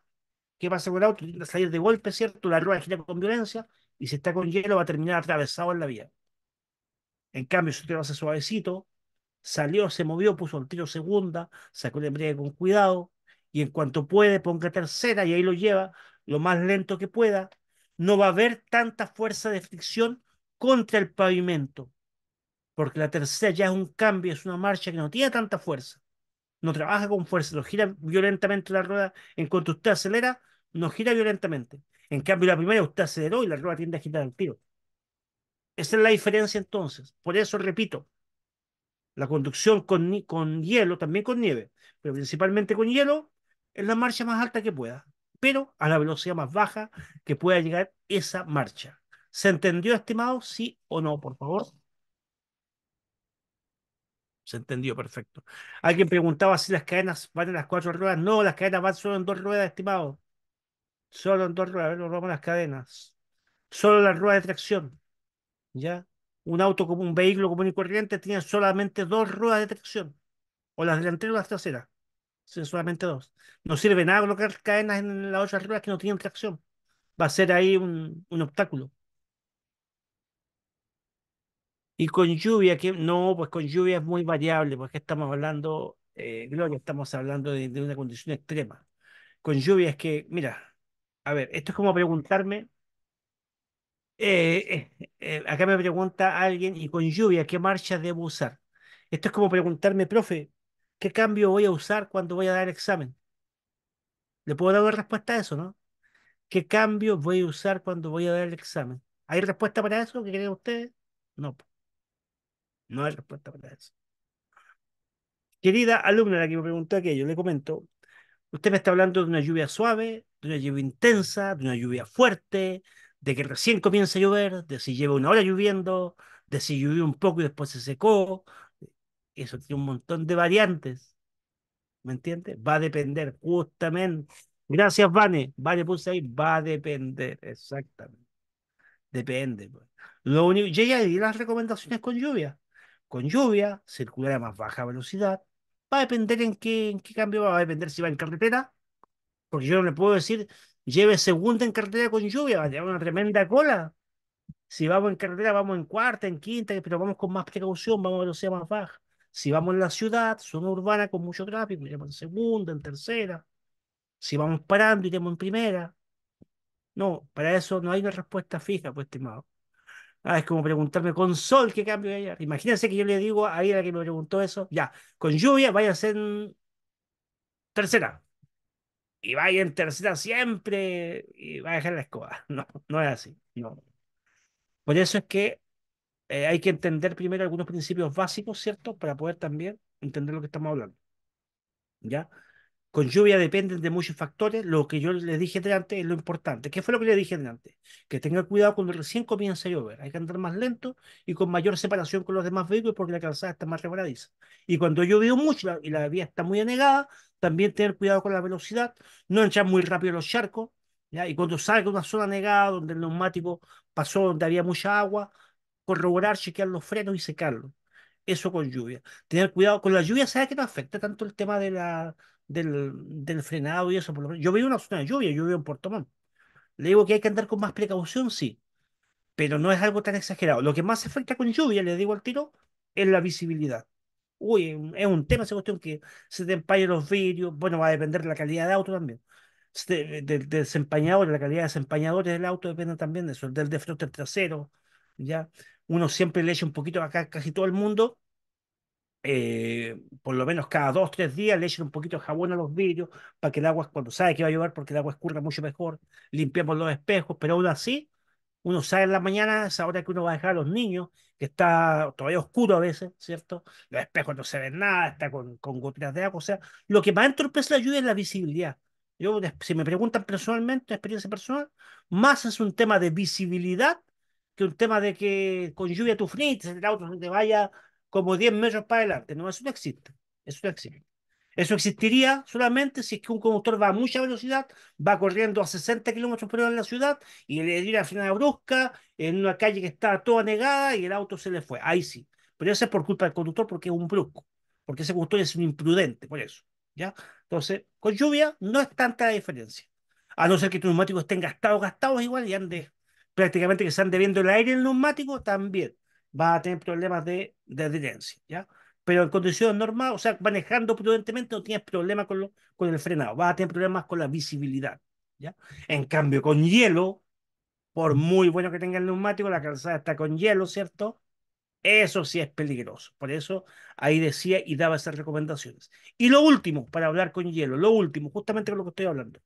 ¿Qué pasa con el auto? Tiene que salir de golpe, ¿cierto? La rueda gira con violencia y si está con hielo va a terminar atravesado en la vía. En cambio, si usted lo hace suavecito, salió, se movió, puso el tiro segunda, sacó el embrague con cuidado y en cuanto puede ponga tercera y ahí lo lleva lo más lento que pueda. No va a haber tanta fuerza de fricción contra el pavimento, porque la tercera ya es un cambio, es una marcha que no tiene tanta fuerza, no trabaja con fuerza, lo gira violentamente la rueda, en cuanto usted acelera, no gira violentamente. En cambio, la primera usted aceleró y la rueda tiende a girar al tiro. Esa es la diferencia entonces. Por eso repito, la conducción con, con hielo, también con nieve, pero principalmente con hielo, es la marcha más alta que pueda, pero a la velocidad más baja que pueda llegar esa marcha. ¿Se entendió, estimado? Sí o no, por favor. Se entendió, perfecto. Alguien preguntaba si las cadenas van en las cuatro ruedas. No, las cadenas van solo en dos ruedas, estimado solo en dos ruedas, roban las cadenas, solo las ruedas de tracción, ¿ya? Un auto como un vehículo común y corriente tiene solamente dos ruedas de tracción, o las delanteras o las traseras, son solamente dos. No sirve nada colocar cadenas en las otras ruedas que no tienen tracción, va a ser ahí un, obstáculo. Y con lluvia, que no, pues con lluvia es muy variable, porque estamos hablando, eh, Gloria, estamos hablando de, una condición extrema. Con lluvia es que, mira, a ver, esto es como preguntarme. Eh, eh, eh, acá me pregunta alguien, y con lluvia, ¿qué marcha debo usar? Esto es como preguntarme, profe, ¿qué cambio voy a usar cuando voy a dar el examen? ¿Le puedo dar una respuesta a eso, no? ¿Qué cambio voy a usar cuando voy a dar el examen? ¿Hay respuesta para eso? que creen ustedes? No. No hay respuesta para eso. Querida alumna, la que me preguntó aquello, le comento. Usted me está hablando de una lluvia suave, de una lluvia intensa, de una lluvia fuerte, de que recién comienza a llover, de si lleva una hora lloviendo, de si llovió un poco y después se secó. Eso tiene un montón de variantes. ¿Me entiendes? Va a depender justamente. Gracias, Vane. Vane puse ahí, va a depender, exactamente. Depende. Pues. Lo único, yo ya di las recomendaciones con lluvia. Con lluvia, circular a más baja velocidad. Va a depender en qué, en qué cambio va. va a depender si va en carretera porque yo no le puedo decir, lleve segunda en carretera con lluvia, va a llevar una tremenda cola. Si vamos en carretera, vamos en cuarta, en quinta, pero vamos con más precaución, vamos a velocidad más baja. Si vamos en la ciudad, zona urbana con mucho tráfico, iremos en segunda, en tercera. Si vamos parando, iremos en primera. No, para eso no hay una respuesta fija, pues, estimado. Ah, es como preguntarme con sol qué cambio hay. Imagínense que yo le digo a ella que me preguntó eso, ya, con lluvia vaya a ser tercera y va ir en tercera siempre y va a dejar la escoba. No, no es así. No. Por eso es que eh, hay que entender primero algunos principios básicos, ¿cierto? Para poder también entender lo que estamos hablando. ¿Ya? con lluvia dependen de muchos factores. Lo que yo les dije antes es lo importante. ¿Qué fue lo que les dije antes? Que tengan cuidado cuando recién comienza a llover. Hay que andar más lento y con mayor separación con los demás vehículos porque la calzada está más reparadiza Y cuando ha llovido mucho y la vía está muy anegada, también tener cuidado con la velocidad, no entrar muy rápido los charcos. Y cuando salga una zona negada donde el neumático pasó, donde había mucha agua, corroborar, chequear los frenos y secarlos. Eso con lluvia. Tener cuidado con la lluvia, ¿sabes que no afecta tanto el tema de la del, del frenado y eso. Yo veo una zona de lluvia, yo veo en Puerto Montt. Le digo que hay que andar con más precaución, sí, pero no es algo tan exagerado. Lo que más afecta con lluvia, le digo al tiro, es la visibilidad. Uy, es un tema esa cuestión que se te empañan los vidrios, bueno, va a depender de la calidad del auto también. Del de, de desempañador, la calidad de desempañadores del auto depende también de eso, del defroster trasero, ¿ya? Uno siempre le echa un poquito acá, casi todo el mundo, eh, por lo menos cada dos, tres días le echen un poquito de jabón a los vidrios para que el agua, cuando sabe que va a llover, porque el agua escurra mucho mejor, limpiamos los espejos, pero aún así, uno sale en la mañana, es ahora que uno va a dejar a los niños, que está todavía oscuro a veces, ¿cierto? Los espejos no se ven nada, está con, con de agua, o sea, lo que más entorpece la lluvia es la visibilidad. Yo, si me preguntan personalmente, experiencia personal, más es un tema de visibilidad que un tema de que con lluvia tu frites, el auto no te vaya como 10 metros para adelante. No, eso no existe. Eso no existe. Eso existiría solamente si es que un conductor va a mucha velocidad, va corriendo a 60 kilómetros por hora en la ciudad y le dio una frenada brusca en una calle que está toda negada y el auto se le fue. Ahí sí. Pero eso es por culpa del conductor porque es un brusco, porque ese conductor es un imprudente, por eso. ¿ya? Entonces, con lluvia no es tanta la diferencia. A no ser que tus neumáticos estén gastados, gastados igual y andes prácticamente que se están debiendo el aire en el neumático también va a tener problemas de, de adherencia, ¿ya? Pero en condiciones normales, o sea, manejando prudentemente no tienes problemas con, lo, con el frenado, vas a tener problemas con la visibilidad, ¿ya? En cambio, con hielo, por muy bueno que tenga el neumático, la calzada está con hielo, ¿cierto? Eso sí es peligroso. Por eso ahí decía y daba esas recomendaciones. Y lo último, para hablar con hielo, lo último, justamente con lo que estoy hablando.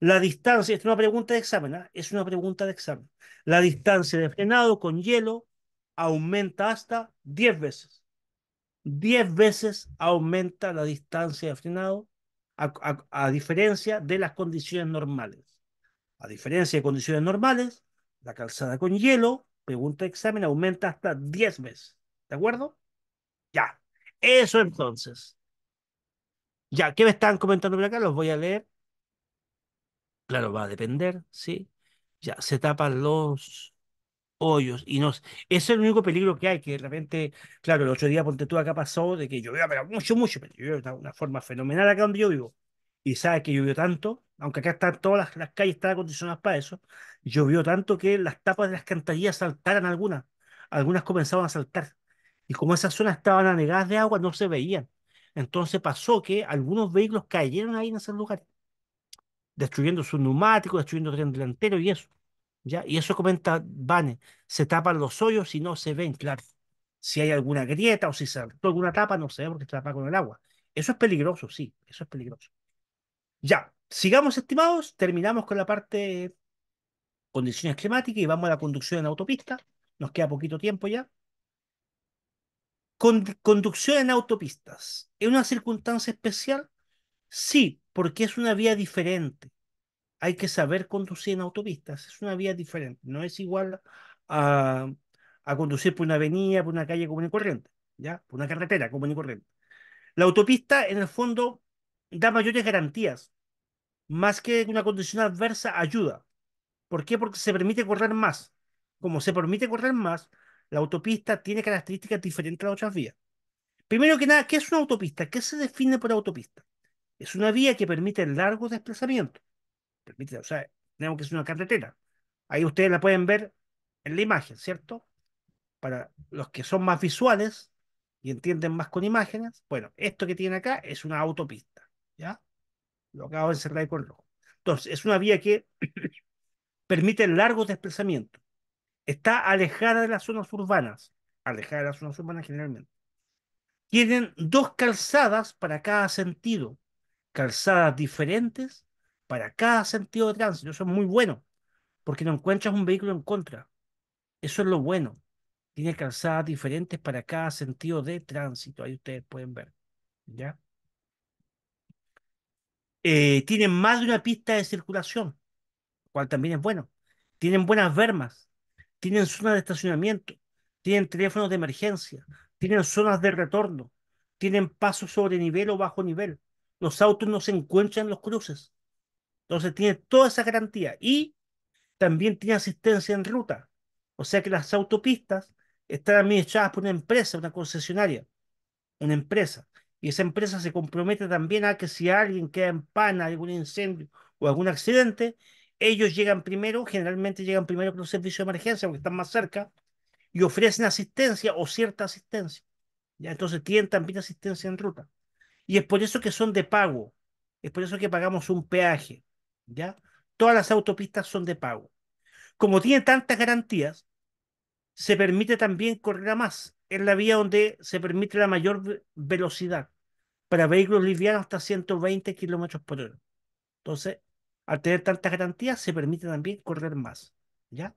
La distancia, es una pregunta de examen, ¿eh? es una pregunta de examen. La distancia de frenado con hielo aumenta hasta 10 veces. 10 veces aumenta la distancia de frenado a, diferencia de las condiciones normales. A diferencia de condiciones normales, la calzada con hielo, pregunta examen, aumenta hasta 10 veces. ¿De acuerdo? Ya. Eso entonces. Ya, ¿qué me están comentando por acá? Los voy a leer. Claro, va a depender, ¿sí? Ya, se tapan los hoyos. Y no es el único peligro que hay, que de repente, claro, el otro día ponte tú acá pasó de que llovió, pero mucho, mucho, pero llovió de una forma fenomenal acá donde yo vivo. Y sabes que llovió tanto, aunque acá están todas las, calles están acondicionadas para eso, llovió tanto que las tapas de las cantarillas saltaran algunas, algunas comenzaban a saltar. Y como esas zonas estaban anegadas de agua, no se veían. Entonces pasó que algunos vehículos cayeron ahí en esos lugares, destruyendo sus neumáticos, destruyendo tren delantero y eso. ¿ya? Y eso comenta Vane, se tapan los hoyos y no se ven, claro. Si hay alguna grieta o si se alguna tapa, no se ve porque se tapa con el agua. Eso es peligroso, sí, eso es peligroso. Ya, sigamos, estimados, terminamos con la parte condiciones climáticas y vamos a la conducción en autopista. Nos queda poquito tiempo ya. conducción en autopistas. ¿Es una circunstancia especial? Sí, porque es una vía diferente hay que saber conducir en autopistas. Es una vía diferente, no es igual a, a conducir por una avenida, por una calle común y corriente, ¿ya? por una carretera común y corriente. La autopista, en el fondo, da mayores garantías, más que una condición adversa, ayuda. ¿Por qué? Porque se permite correr más. Como se permite correr más, la autopista tiene características diferentes a otras vías. Primero que nada, ¿qué es una autopista? ¿Qué se define por autopista? Es una vía que permite el largo desplazamiento permite, o sea, tenemos que es una carretera. Ahí ustedes la pueden ver en la imagen, ¿cierto? Para los que son más visuales y entienden más con imágenes, bueno, esto que tiene acá es una autopista, ¿ya? Lo acabo de encerrar con rojo. Entonces, es una vía que permite largos desplazamientos. Está alejada de las zonas urbanas, alejada de las zonas urbanas generalmente. Tienen dos calzadas para cada sentido, calzadas diferentes para cada sentido de tránsito. Eso es muy bueno, porque no encuentras un vehículo en contra. Eso es lo bueno. Tiene calzadas diferentes para cada sentido de tránsito. Ahí ustedes pueden ver. ¿Ya? Eh, tienen más de una pista de circulación, cual también es bueno. Tienen buenas vermas, tienen zonas de estacionamiento, tienen teléfonos de emergencia, tienen zonas de retorno, tienen pasos sobre nivel o bajo nivel. Los autos no se encuentran en los cruces. Entonces tiene toda esa garantía y también tiene asistencia en ruta. O sea que las autopistas están administradas por una empresa, una concesionaria, una empresa. Y esa empresa se compromete también a que si alguien queda en pana, algún incendio o algún accidente, ellos llegan primero, generalmente llegan primero con los servicios de emergencia porque están más cerca y ofrecen asistencia o cierta asistencia. Entonces tienen también asistencia en ruta. Y es por eso que son de pago, es por eso que pagamos un peaje. ¿ya? Todas las autopistas son de pago. Como tiene tantas garantías, se permite también correr a más. Es la vía donde se permite la mayor velocidad para vehículos livianos hasta 120 kilómetros por hora. Entonces, al tener tantas garantías, se permite también correr más. ¿Ya?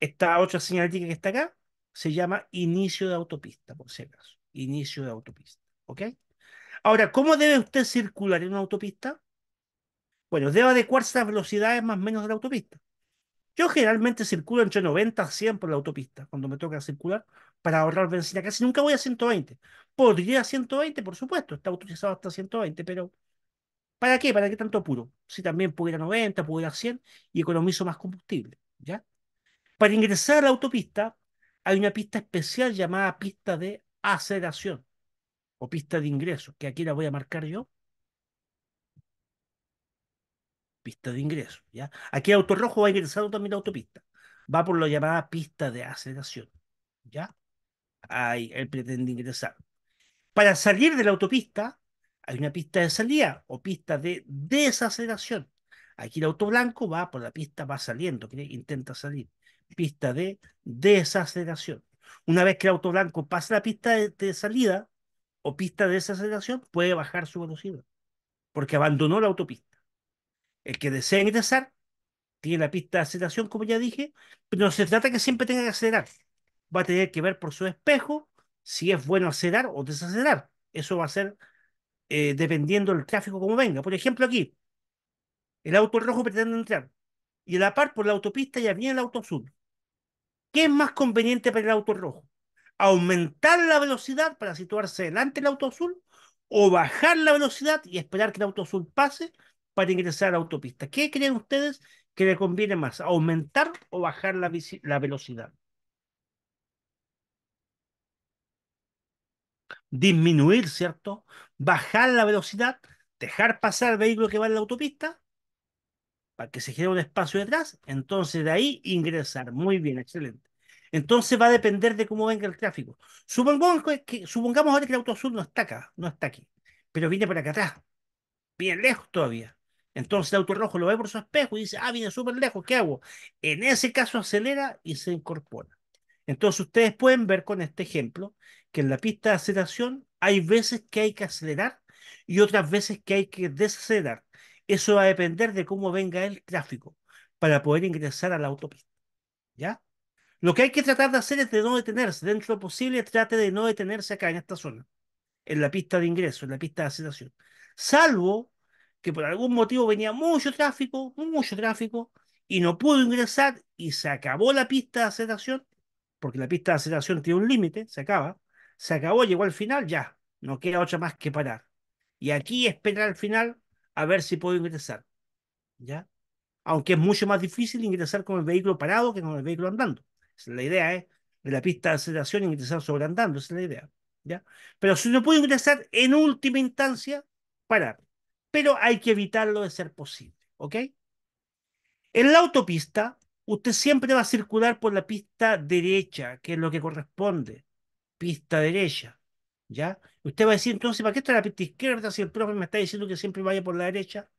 Esta otra señalética que está acá se llama inicio de autopista, por si acaso. Inicio de autopista. ¿Ok? Ahora, ¿cómo debe usted circular en una autopista? Bueno, debo adecuarse a las velocidades más o menos de la autopista. Yo generalmente circulo entre 90 a 100 por la autopista cuando me toca circular para ahorrar benzina. Casi nunca voy a 120. Podría a 120, por supuesto, está autorizado hasta 120, pero ¿para qué? ¿Para qué tanto apuro? Si también puedo ir a 90, puedo ir a 100 y economizo más combustible. ¿ya? Para ingresar a la autopista hay una pista especial llamada pista de aceleración o pista de ingreso, que aquí la voy a marcar yo. pista de ingreso. ¿ya? Aquí auto rojo va ingresando también la autopista. Va por la llamada pista de aceleración. ¿ya? Ahí él pretende ingresar. Para salir de la autopista, hay una pista de salida o pista de desaceleración. Aquí el auto blanco va por la pista, va saliendo, ¿quiere? intenta salir. Pista de desaceleración. Una vez que el auto blanco pasa la pista de salida o pista de desaceleración, puede bajar su velocidad porque abandonó la autopista. El que desea ingresar tiene la pista de aceleración, como ya dije, pero no se trata que siempre tenga que acelerar. Va a tener que ver por su espejo si es bueno acelerar o desacelerar. Eso va a ser eh, dependiendo del tráfico como venga. Por ejemplo, aquí, el auto rojo pretende entrar y a la par por la autopista ya viene el auto azul. ¿Qué es más conveniente para el auto rojo? ¿Aumentar la velocidad para situarse delante del auto azul o bajar la velocidad y esperar que el auto azul pase para ingresar a la autopista ¿Qué creen ustedes que le conviene más, aumentar o bajar la, velocidad? Disminuir, ¿cierto? Bajar la velocidad, dejar pasar el vehículo que va en la autopista para que se genere un espacio detrás, entonces de ahí ingresar. Muy bien, excelente. Entonces va a depender de cómo venga el tráfico. Supongamos, que, supongamos ahora que el auto azul no está acá, no está aquí, pero viene para acá atrás, bien lejos todavía. Entonces el auto rojo lo ve por su espejo y dice, ah, viene súper lejos, ¿qué hago? En ese caso acelera y se incorpora. Entonces ustedes pueden ver con este ejemplo que en la pista de aceleración hay veces que hay que acelerar y otras veces que hay que desacelerar. Eso va a depender de cómo venga el tráfico para poder ingresar a la autopista. ¿Ya? Lo que hay que tratar de hacer es de no detenerse. Dentro de lo posible, trate de no detenerse acá en esta zona, en la pista de ingreso, en la pista de aceleración. Salvo que por algún motivo venía mucho tráfico, mucho tráfico, y no pudo ingresar y se acabó la pista de aceleración, porque la pista de aceleración tiene un límite, se acaba, se acabó, llegó al final, ya, no queda otra más que parar. Y aquí esperar al final a ver si puedo ingresar, ¿ya? Aunque es mucho más difícil ingresar con el vehículo parado que con el vehículo andando. Esa es la idea, ¿eh? De la pista de aceleración ingresar sobre andando, esa es la idea, ¿ya? Pero si no puedo ingresar, en última instancia, parar pero hay que evitarlo de ser posible, ¿ok? En la autopista, usted siempre va a circular por la pista derecha, que es lo que corresponde, pista derecha, ¿ya? Usted va a decir, entonces, ¿para qué está la pista izquierda si el profe me está diciendo que siempre vaya por la derecha?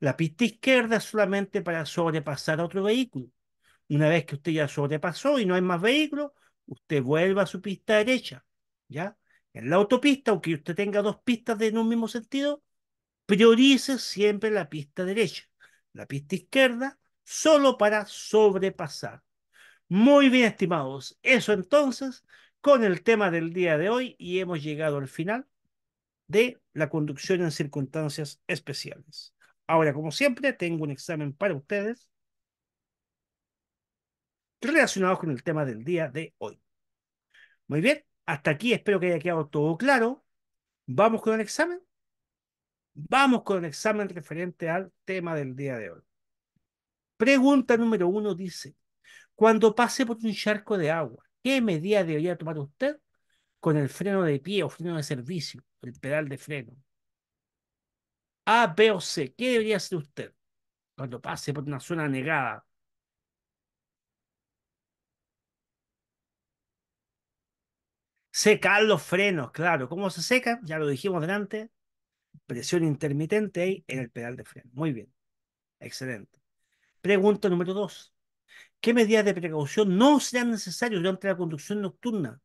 La pista izquierda es solamente para sobrepasar a otro vehículo. Una vez que usted ya sobrepasó y no hay más vehículos, usted vuelve a su pista derecha, ¿ya? En la autopista, aunque usted tenga dos pistas en un mismo sentido, priorice siempre la pista derecha, la pista izquierda, solo para sobrepasar. Muy bien, estimados. Eso entonces con el tema del día de hoy y hemos llegado al final de la conducción en circunstancias especiales. Ahora, como siempre, tengo un examen para ustedes relacionado con el tema del día de hoy. Muy bien, hasta aquí espero que haya quedado todo claro. Vamos con el examen. Vamos con el examen referente al tema del día de hoy. Pregunta número uno dice, cuando pase por un charco de agua, ¿qué medida debería tomar usted con el freno de pie o freno de servicio, el pedal de freno? A, B o C, ¿qué debería hacer usted cuando pase por una zona negada? Secar los frenos, claro. ¿Cómo se seca? Ya lo dijimos delante presión intermitente en el pedal de freno. Muy bien, excelente. Pregunta número dos. ¿Qué medidas de precaución no serán necesarias durante la conducción nocturna?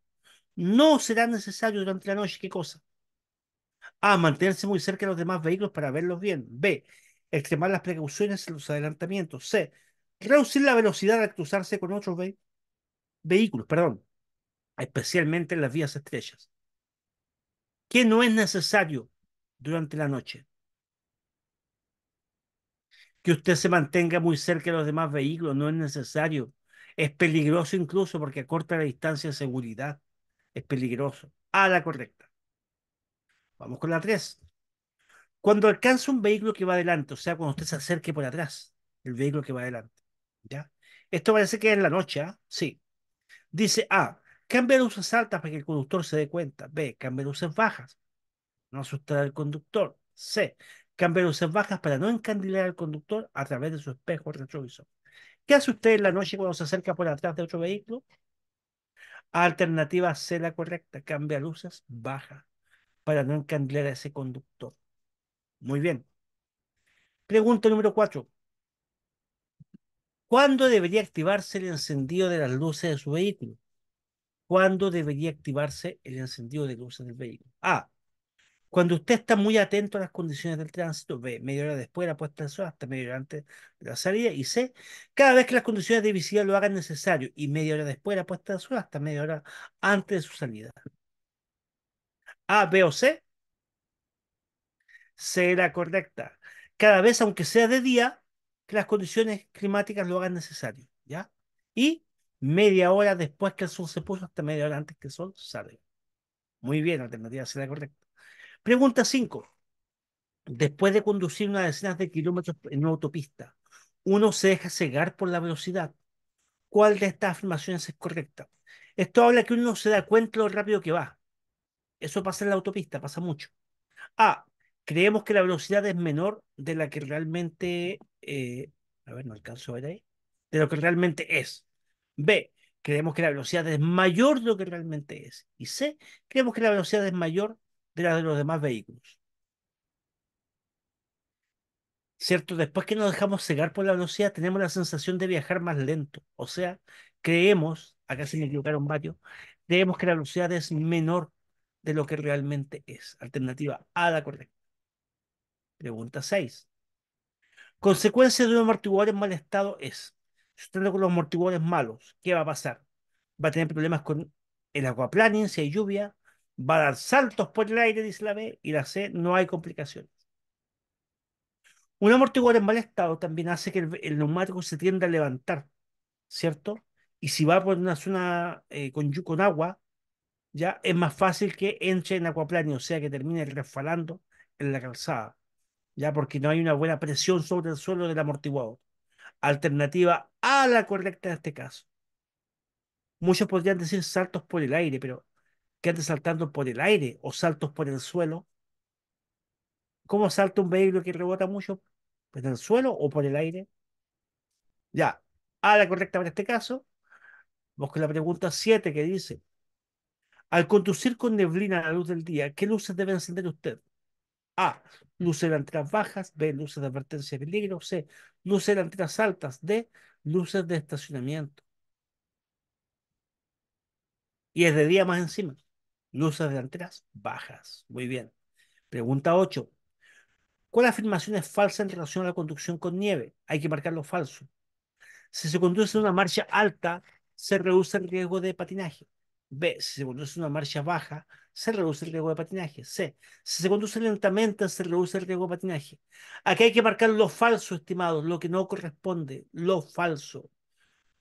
No será necesario durante la noche. ¿Qué cosa? A. Mantenerse muy cerca de los demás vehículos para verlos bien. B. Extremar las precauciones en los adelantamientos. C. Reducir la velocidad al cruzarse con otros vehículos, perdón, especialmente en las vías estrellas. ¿Qué no es necesario? durante la noche. Que usted se mantenga muy cerca de los demás vehículos no es necesario. Es peligroso incluso porque acorta la distancia de seguridad. Es peligroso. A la correcta. Vamos con la 3. Cuando alcanza un vehículo que va adelante, o sea, cuando usted se acerque por atrás, el vehículo que va adelante. ¿Ya? Esto parece que es en la noche, ¿ah? Sí. Dice A. Cambia luces altas para que el conductor se dé cuenta. B. Cambia luces bajas no asustar al conductor. C. Cambia luces bajas para no encandilar al conductor a través de su espejo retrovisor. ¿Qué hace usted en la noche cuando se acerca por atrás de otro vehículo? Alternativa C, la correcta. Cambia luces bajas para no encandilar a ese conductor. Muy bien. Pregunta número 4. ¿Cuándo debería activarse el encendido de las luces de su vehículo? ¿Cuándo debería activarse el encendido de luces del vehículo? A. Cuando usted está muy atento a las condiciones del tránsito, ve media hora después de la puesta del sol hasta media hora antes de la salida y C, cada vez que las condiciones de visibilidad lo hagan necesario y media hora después de la puesta del sol hasta media hora antes de su salida. A, B o C. será correcta. Cada vez, aunque sea de día, que las condiciones climáticas lo hagan necesario. ¿ya? Y media hora después que el sol se puso hasta media hora antes que el sol sale. Muy bien, alternativa será correcta. Pregunta 5. Después de conducir unas decenas de kilómetros en una autopista, uno se deja cegar por la velocidad. ¿Cuál de estas afirmaciones es correcta? Esto habla que uno se da cuenta lo rápido que va. Eso pasa en la autopista, pasa mucho. A. Creemos que la velocidad es menor de la que realmente. Eh, a ver, no alcanzo a ver ahí. De lo que realmente es. B. Creemos que la velocidad es mayor de lo que realmente es. Y C. Creemos que la velocidad es mayor de de los demás vehículos. ¿Cierto? Después que nos dejamos cegar por la velocidad, tenemos la sensación de viajar más lento. O sea, creemos, acá se me equivocaron varios, creemos que la velocidad es menor de lo que realmente es. Alternativa A la correcta. Pregunta 6. Consecuencia de un amortiguador en mal estado es, si usted con los amortiguadores malos, ¿qué va a pasar? Va a tener problemas con el aquaplaning, si hay lluvia, va a dar saltos por el aire, dice la B, y la C, no hay complicaciones. Un amortiguador en mal estado también hace que el, neumático se tienda a levantar, ¿cierto? Y si va por una zona eh, con, agua, ya es más fácil que entre en acuaplane, o sea que termine resfalando en la calzada, ya porque no hay una buena presión sobre el suelo del amortiguador. Alternativa a la correcta en este caso. Muchos podrían decir saltos por el aire, pero que ande saltando por el aire o saltos por el suelo. ¿Cómo salta un vehículo que rebota mucho? ¿Por el suelo o por el aire? Ya, a la correcta para este caso. Vamos la pregunta 7 que dice, al conducir con neblina a la luz del día, ¿qué luces debe encender usted? A. Mm. Luces delanteras bajas. B. Luces de advertencia de peligro. C. Luces delanteras altas. D. Luces de estacionamiento. Y es de día más encima. Luces delanteras bajas. Muy bien. Pregunta 8. ¿Cuál afirmación es falsa en relación a la conducción con nieve? Hay que marcar lo falso. Si se conduce en una marcha alta, se reduce el riesgo de patinaje. B. Si se conduce en una marcha baja, se reduce el riesgo de patinaje. C. Si se conduce lentamente, se reduce el riesgo de patinaje. Aquí hay que marcar lo falso, estimados, lo que no corresponde, lo falso.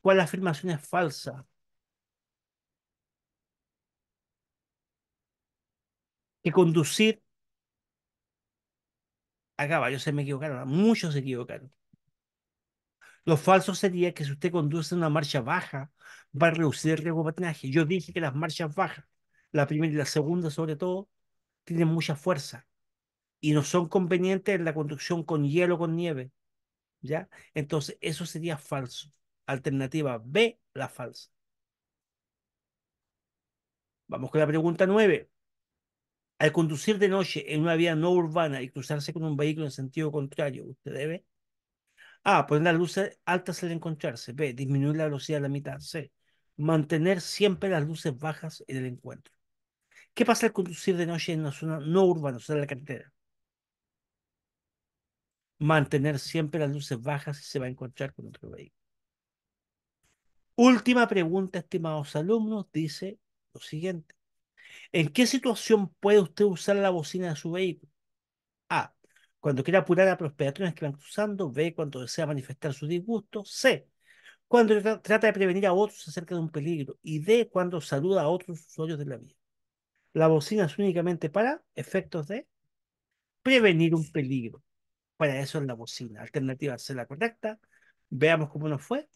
¿Cuál afirmación es falsa? que conducir a caballo. Se me equivocaron, muchos se equivocaron. Lo falso sería que si usted conduce una marcha baja, va a reducir el riesgo de patinaje. Yo dije que las marchas bajas, la primera y la segunda sobre todo, tienen mucha fuerza y no son convenientes en la conducción con hielo con nieve. ¿Ya? Entonces, eso sería falso. Alternativa B, la falsa. Vamos con la pregunta nueve. Al conducir de noche en una vía no urbana y cruzarse con un vehículo en sentido contrario, ¿usted debe? A. Ah, Poner pues las luces altas al encontrarse. B. Disminuir la velocidad a la mitad. C. Mantener siempre las luces bajas en el encuentro. ¿Qué pasa al conducir de noche en una zona no urbana, o sea, en la carretera? Mantener siempre las luces bajas si se va a encontrar con otro vehículo. Última pregunta, estimados alumnos, dice lo siguiente. ¿En qué situación puede usted usar la bocina de su vehículo? A. Cuando quiera apurar a los peatones que van cruzando. B. Cuando desea manifestar su disgusto. C. Cuando trata de prevenir a otros acerca de un peligro. Y D. Cuando saluda a otros usuarios de la vía. La bocina es únicamente para efectos de prevenir un peligro. Para eso es la bocina. Alternativa C la correcta. Veamos cómo nos fue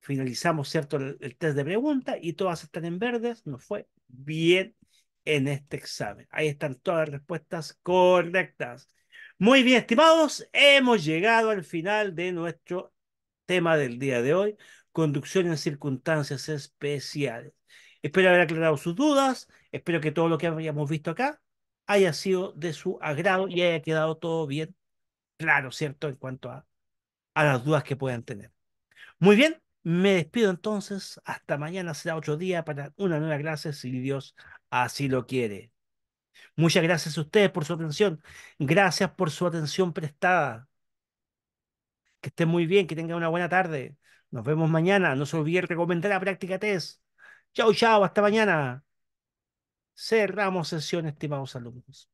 finalizamos cierto el, test de pregunta y todas están en verdes, nos fue bien en este examen. Ahí están todas las respuestas correctas. Muy bien, estimados, hemos llegado al final de nuestro tema del día de hoy, conducción en circunstancias especiales. Espero haber aclarado sus dudas, espero que todo lo que habíamos visto acá haya sido de su agrado y haya quedado todo bien claro, ¿cierto? En cuanto a, a las dudas que puedan tener. Muy bien, me despido entonces, hasta mañana será otro día para una nueva clase, si Dios así lo quiere. Muchas gracias a ustedes por su atención, gracias por su atención prestada. Que estén muy bien, que tengan una buena tarde. Nos vemos mañana, no se olviden recomendar la práctica test. Chao, chao, hasta mañana. Cerramos sesión, estimados alumnos.